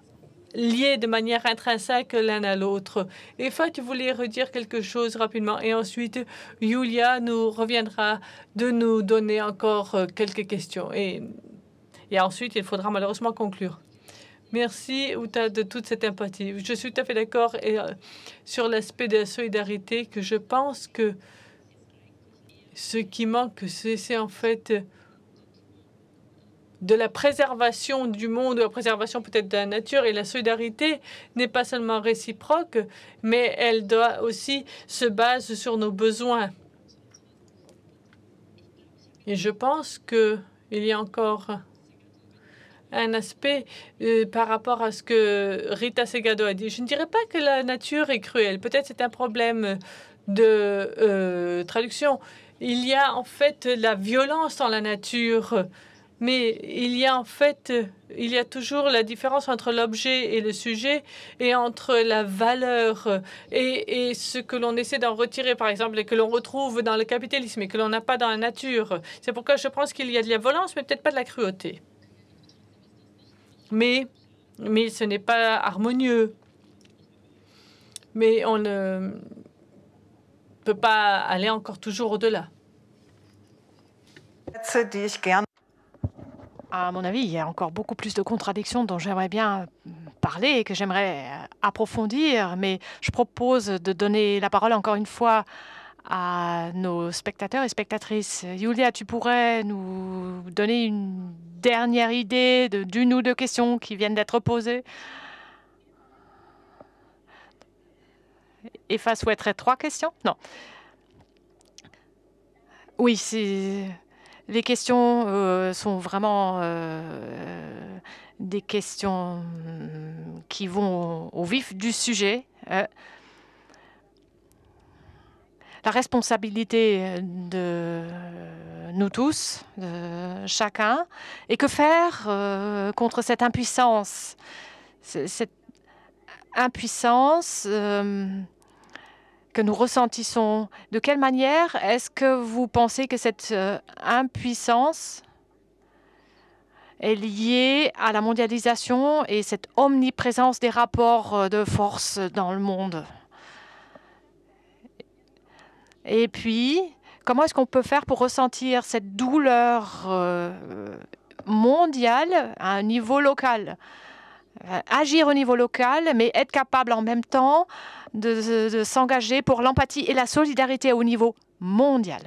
liés de manière intrinsèque l'un à l'autre. Et Fat tu voulais redire quelque chose rapidement. Et ensuite, Julia nous reviendra de nous donner encore euh, quelques questions. Et, et ensuite, il faudra malheureusement conclure. Merci, Outa, de toute cette empathie. Je suis tout à fait d'accord euh, sur l'aspect de la solidarité que je pense que ce qui manque, c'est en fait de la préservation du monde, de la préservation peut-être de la nature. Et la solidarité n'est pas seulement réciproque, mais elle doit aussi se baser sur nos besoins. Et je pense qu'il y a encore un aspect euh, par rapport à ce que Rita Segado a dit. Je ne dirais pas que la nature est cruelle. Peut-être c'est un problème de euh, traduction. Il y a en fait la violence dans la nature. Mais il y a en fait, euh, il y a toujours la différence entre l'objet et le sujet et entre la valeur euh, et, ce que l'on essaie d'en retirer, par exemple, et que l'on retrouve dans le capitalisme et que l'on n'a pas dans la nature. C'est pourquoi je pense qu'il y a de la violence, mais peut-être pas de la cruauté. Mais, mais ce n'est pas harmonieux. Mais on ne peut pas aller encore toujours au-delà
à mon avis, il y a encore beaucoup plus de contradictions dont j'aimerais bien parler et que j'aimerais approfondir, mais je propose de donner la parole encore une fois à nos spectateurs et spectatrices. Julia, tu pourrais nous donner une dernière idée d'une ou deux questions qui viennent d'être posées EFA souhaiterait trois questions Non. Oui, c'est les questions euh, sont vraiment euh, des questions mm, qui vont au vif du sujet. Euh. la responsabilité de nous tous, de chacun, et que faire contre cette impuissance, cette impuissance que nous ressentissons. De quelle manière est-ce que vous pensez que cette euh, impuissance est liée à la mondialisation et cette omniprésence des rapports euh, de force dans le monde Et puis, comment est-ce qu'on peut faire pour ressentir cette douleur euh, mondiale à un niveau local euh, agir au niveau local, mais être capable en même temps de, s'engager pour l'empathie et la solidarité au niveau mondial.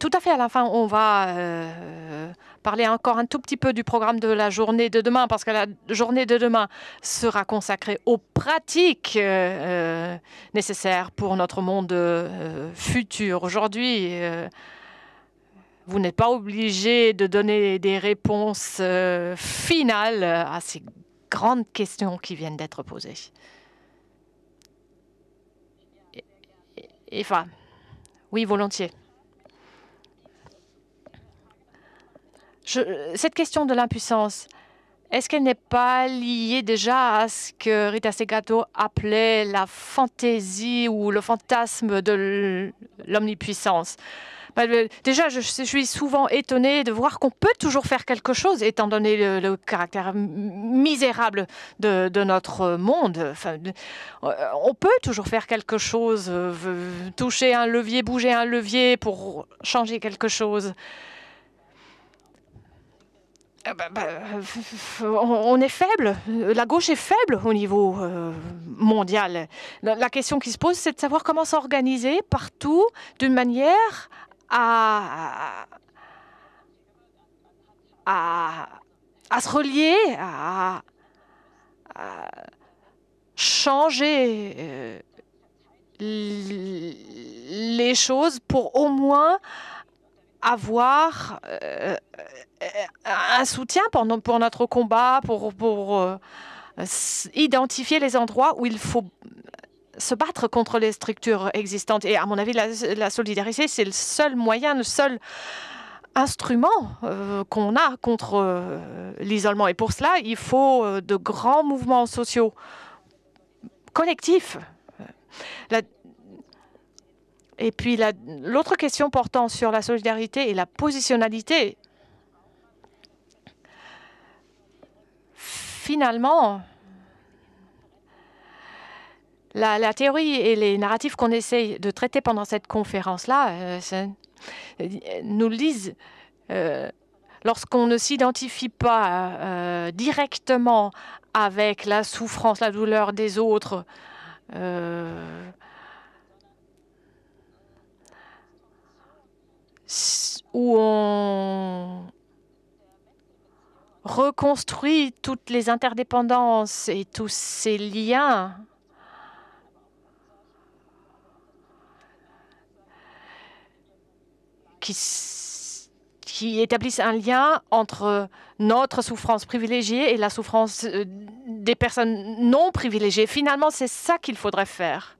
Tout à fait, à la fin, on va euh, parler encore un tout petit peu du programme de la journée de demain, parce que la journée de demain sera consacrée aux pratiques euh, euh, nécessaires pour notre monde euh, futur. Aujourd'hui, vous n'êtes pas obligé de donner des réponses finales à ces grandes questions qui viennent d'être posées. Eva, oui, volontiers. cette question de l'impuissance, est-ce qu'elle n'est pas liée déjà à ce que Rita Segato appelait la fantaisie ou le fantasme de l'omnipuissance bah, Déjà, je suis souvent étonnée de voir qu'on peut toujours faire quelque chose, étant donné le, caractère misérable de, notre monde. Euh, on peut toujours faire quelque chose, euh, toucher un levier, bouger un levier pour changer quelque chose. Ah bah, bah, euh, on est faible. La gauche est faible au niveau euh, mondial. La, question qui se pose, c'est de savoir comment s'organiser partout d'une manière à, à, se relier, à, changer euh, les choses pour au moins avoir euh, un soutien pour, pour, notre combat, pour, pour euh, identifier les endroits où il faut se battre contre les structures existantes. Et à mon avis, la, solidarité, c'est le seul moyen, le seul instrument euh, qu'on a contre l'isolement. Et pour cela, il faut de grands mouvements sociaux collectifs. La et puis l'autre question portant sur la solidarité et la positionnalité. Finalement, la, théorie et les narratifs qu'on essaye de traiter pendant cette conférence-là euh, euh, nous lisent euh, lorsqu'on ne s'identifie pas directement avec la souffrance, la douleur des autres, où on reconstruit toutes les interdépendances et tous ces liens. Qui, qui établissent un lien entre notre souffrance privilégiée et la souffrance euh, des personnes non privilégiées. Finalement, c'est ça qu'il faudrait faire.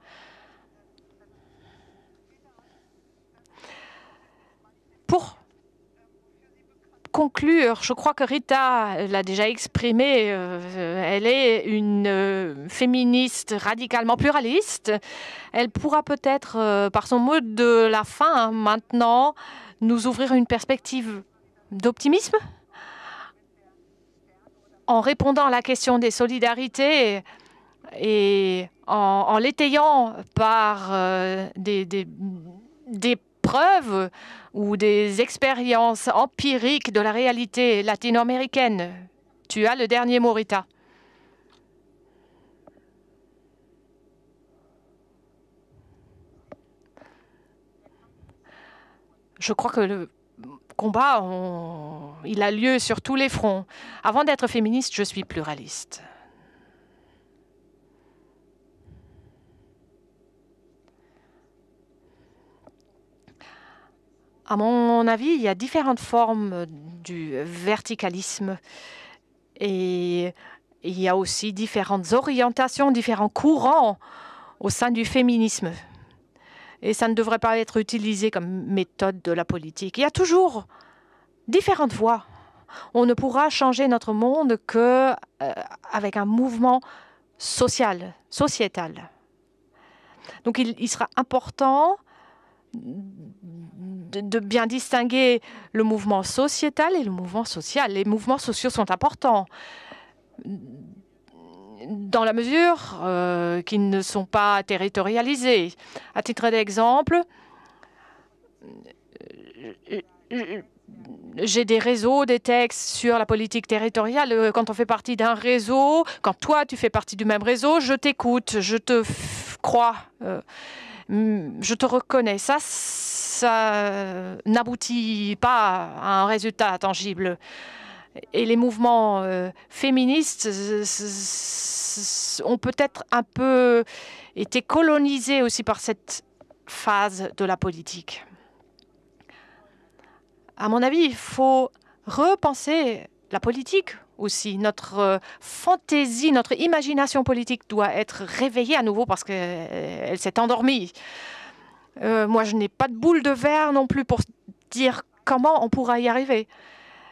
Pour conclure, je crois que Rita l'a déjà exprimé, euh, elle est une euh, féministe radicalement pluraliste. Elle pourra peut-être, euh, par son mot de la fin hein, maintenant, nous ouvrir une perspective d'optimisme en répondant à la question des solidarités et en, l'étayant par des, des preuves ou des expériences empiriques de la réalité latino-américaine. Tu as le dernier Morita. Je crois que le combat, il a lieu sur tous les fronts. Avant d'être féministe, je suis pluraliste. À mon avis, il y a différentes formes du verticalisme et il y a aussi différentes orientations, différents courants au sein du féminisme. Et ça ne devrait pas être utilisé comme méthode de la politique. Il y a toujours différentes voies. On ne pourra changer notre monde que euh, avec un mouvement social, sociétal. Donc il, il sera important de, bien distinguer le mouvement sociétal et le mouvement social. Les mouvements sociaux sont importants dans la mesure euh, qu'ils ne sont pas territorialisés. À titre d'exemple, j'ai des réseaux, des textes sur la politique territoriale. Euh, quand on fait partie d'un réseau, quand toi tu fais partie du même réseau, je t'écoute, je te crois. Euh, Mm, je te reconnais, ça, n'aboutit pas à un résultat tangible. Et les mouvements euh, féministes ont peut-être un peu été colonisés aussi par cette phase de la politique. À mon avis, il faut repenser la politique aussi. Notre euh, fantaisie, notre imagination politique doit être réveillée à nouveau parce qu'elle s'est endormie. Euh, moi, je n'ai pas de boule de verre non plus pour dire comment on pourra y arriver.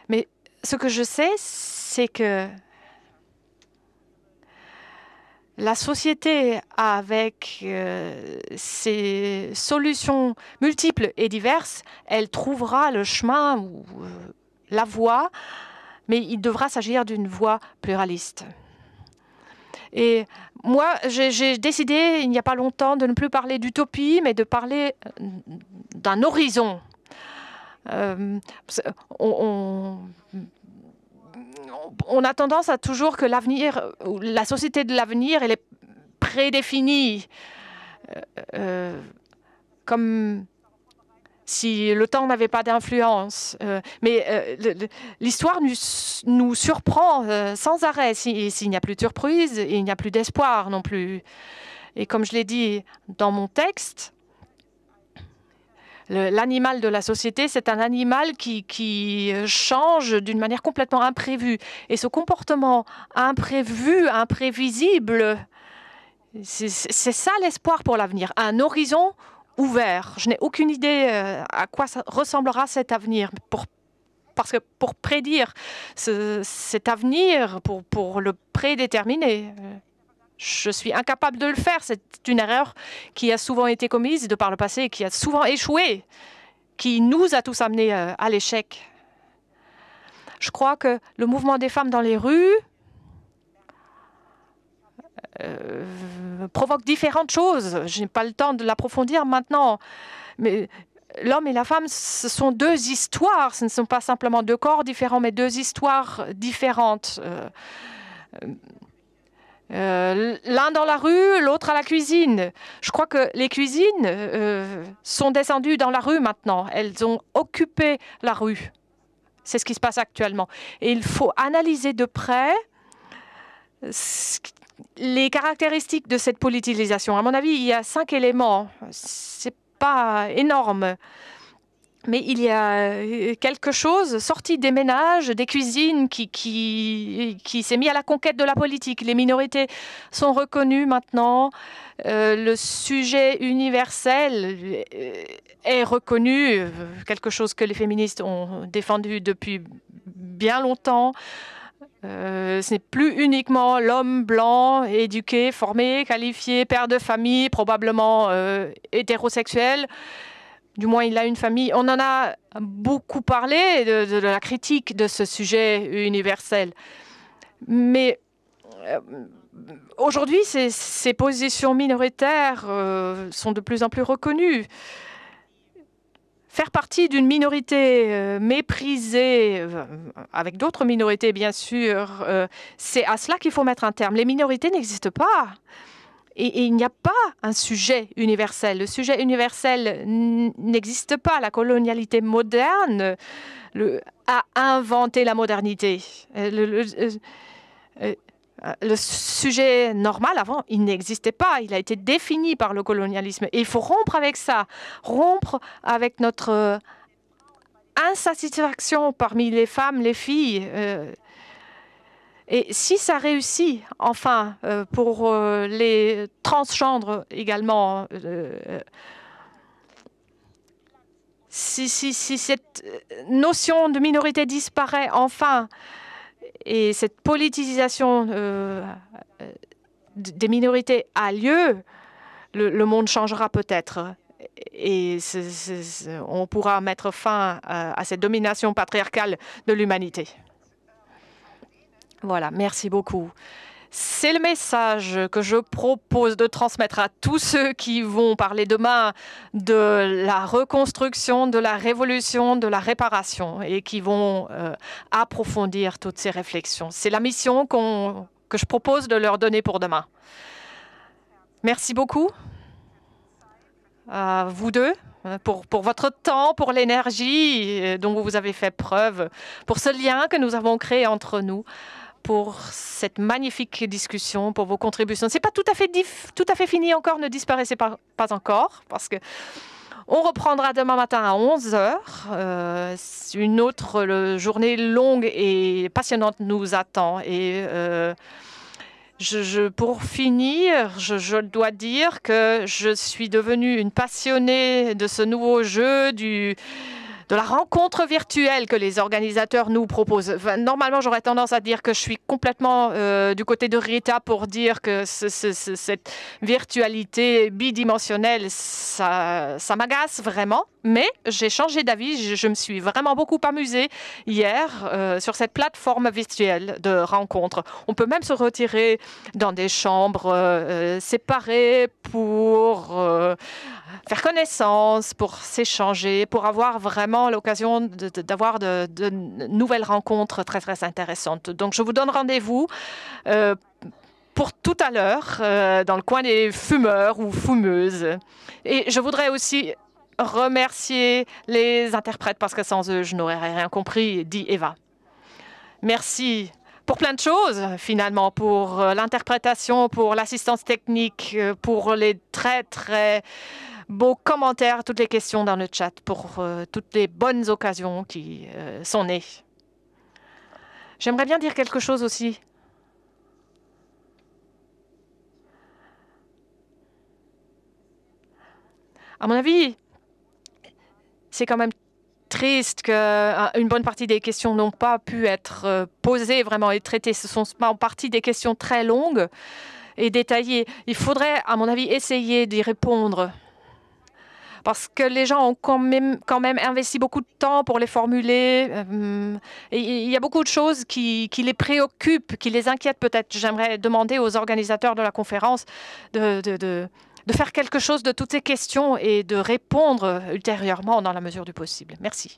Mais ce que je sais, c'est que la société, avec euh, ses solutions multiples et diverses, elle trouvera le chemin ou la voie mais il devra s'agir d'une voie pluraliste. Et moi, j'ai décidé, il n'y a pas longtemps, de ne plus parler d'utopie, mais de parler euh, d'un horizon. Euh, on, on, a tendance à toujours que l'avenir, la société de l'avenir, elle est prédéfinie. Euh, comme si le temps n'avait pas d'influence. Euh, mais euh, l'histoire nous, surprend euh, sans arrêt. S'il n'y a plus de surprise, il n'y a plus d'espoir non plus. Et comme je l'ai dit dans mon texte, l'animal de la société, c'est un animal qui change d'une manière complètement imprévue. Et ce comportement imprévu, imprévisible, c'est ça l'espoir pour l'avenir. Un horizon ouvert. Je n'ai aucune idée euh, à quoi ressemblera cet avenir. parce que pour prédire cet avenir, pour, pour le prédéterminer, euh, je suis incapable de le faire. C'est une erreur qui a souvent été commise de par le passé, qui a souvent échoué, qui nous a tous amenés euh, à l'échec. Je crois que le mouvement des femmes dans les rues euh, provoque différentes choses. Je n'ai pas le temps de l'approfondir maintenant. Mais l'homme et la femme, ce sont deux histoires. Ce ne sont pas simplement deux corps différents, mais deux histoires différentes. Euh, euh, l'un dans la rue, l'autre à la cuisine. Je crois que les cuisines sont descendues dans la rue maintenant. Elles ont occupé la rue. C'est ce qui se passe actuellement. Et il faut analyser de près ce les caractéristiques de cette politisation. À mon avis, il y a cinq éléments. C'est pas énorme. Mais il y a euh, quelque chose sorti des ménages, des cuisines, qui, qui, s'est mis à la conquête de la politique. Les minorités sont reconnues maintenant. Euh, le sujet universel euh, est reconnu, quelque chose que les féministes ont défendu depuis bien longtemps. Euh, ce n'est plus uniquement l'homme blanc, éduqué, formé, qualifié, père de famille, probablement euh, hétérosexuel. Du moins, il a une famille. On en a beaucoup parlé de, la critique de ce sujet universel. Mais euh, aujourd'hui, ces, positions minoritaires sont de plus en plus reconnues. Faire partie d'une minorité euh, méprisée, euh, avec d'autres minorités bien sûr, euh, c'est à cela qu'il faut mettre un terme. Les minorités n'existent pas. Et, il n'y a pas un sujet universel. Le sujet universel n'existe pas. La colonialité moderne a inventé la modernité. Euh, le sujet normal avant, il n'existait pas. Il a été défini par le colonialisme. il faut rompre avec ça, rompre avec notre euh, insatisfaction parmi les femmes, les filles. Euh. Et si ça réussit, enfin, pour les transgendres également, si, si, si cette notion de minorité disparaît enfin, et cette politisation euh, euh, des minorités a lieu, le, monde changera peut-être. Et on pourra mettre fin euh, à cette domination patriarcale de l'humanité. Voilà, merci beaucoup. C'est le message que je propose de transmettre à tous ceux qui vont parler demain de la reconstruction, de la révolution, de la réparation et qui vont euh, approfondir toutes ces réflexions. C'est la mission que je propose de leur donner pour demain. Merci beaucoup à vous deux euh, pour, pour votre temps, pour l'énergie euh, dont vous avez fait preuve, pour ce lien que nous avons créé entre nous pour cette magnifique discussion, pour vos contributions. C'est pas tout à fait tout à fait fini encore, ne disparaissez pas, pas encore parce que on reprendra demain matin à 11h. Euh, une autre journée longue et passionnante nous attend. Et euh, je, pour finir, je, je, dois dire que je suis devenue une passionnée de ce nouveau jeu du de la rencontre virtuelle que les organisateurs nous proposent. normalement, j'aurais tendance à dire que je suis complètement euh, du côté de Rita pour dire que cette virtualité bidimensionnelle, ça, ça m'agace vraiment. Mais j'ai changé d'avis, je, me suis vraiment beaucoup amusée hier euh, sur cette plateforme virtuelle de rencontre. On peut même se retirer dans des chambres euh, séparées pour faire connaissance, pour s'échanger, pour avoir vraiment l'occasion d'avoir de, nouvelles rencontres très, très intéressantes. Donc, je vous donne rendez-vous euh, pour tout à l'heure euh, dans le coin des fumeurs ou fumeuses. Et je voudrais aussi remercier les interprètes parce que sans eux, je n'aurais rien compris, dit Eva. Merci pour plein de choses, finalement, pour euh, l'interprétation, pour l'assistance technique, pour les très, très beaux commentaires, toutes les questions dans le chat pour euh, toutes les bonnes occasions qui euh, sont nées. J'aimerais bien dire quelque chose aussi. À mon avis, c'est quand même triste qu'une euh, bonne partie des questions n'ont pas pu être posées vraiment et traitées. Ce sont en partie des questions très longues et détaillées. Il faudrait, à mon avis, essayer d'y répondre parce que les gens ont quand même, quand même investi beaucoup de temps pour les formuler. Euh, il y a beaucoup de choses qui, les préoccupent, qui les inquiètent peut-être. J'aimerais demander aux organisateurs de la conférence de, de faire quelque chose de toutes ces questions et de répondre ultérieurement dans la mesure du possible. Merci.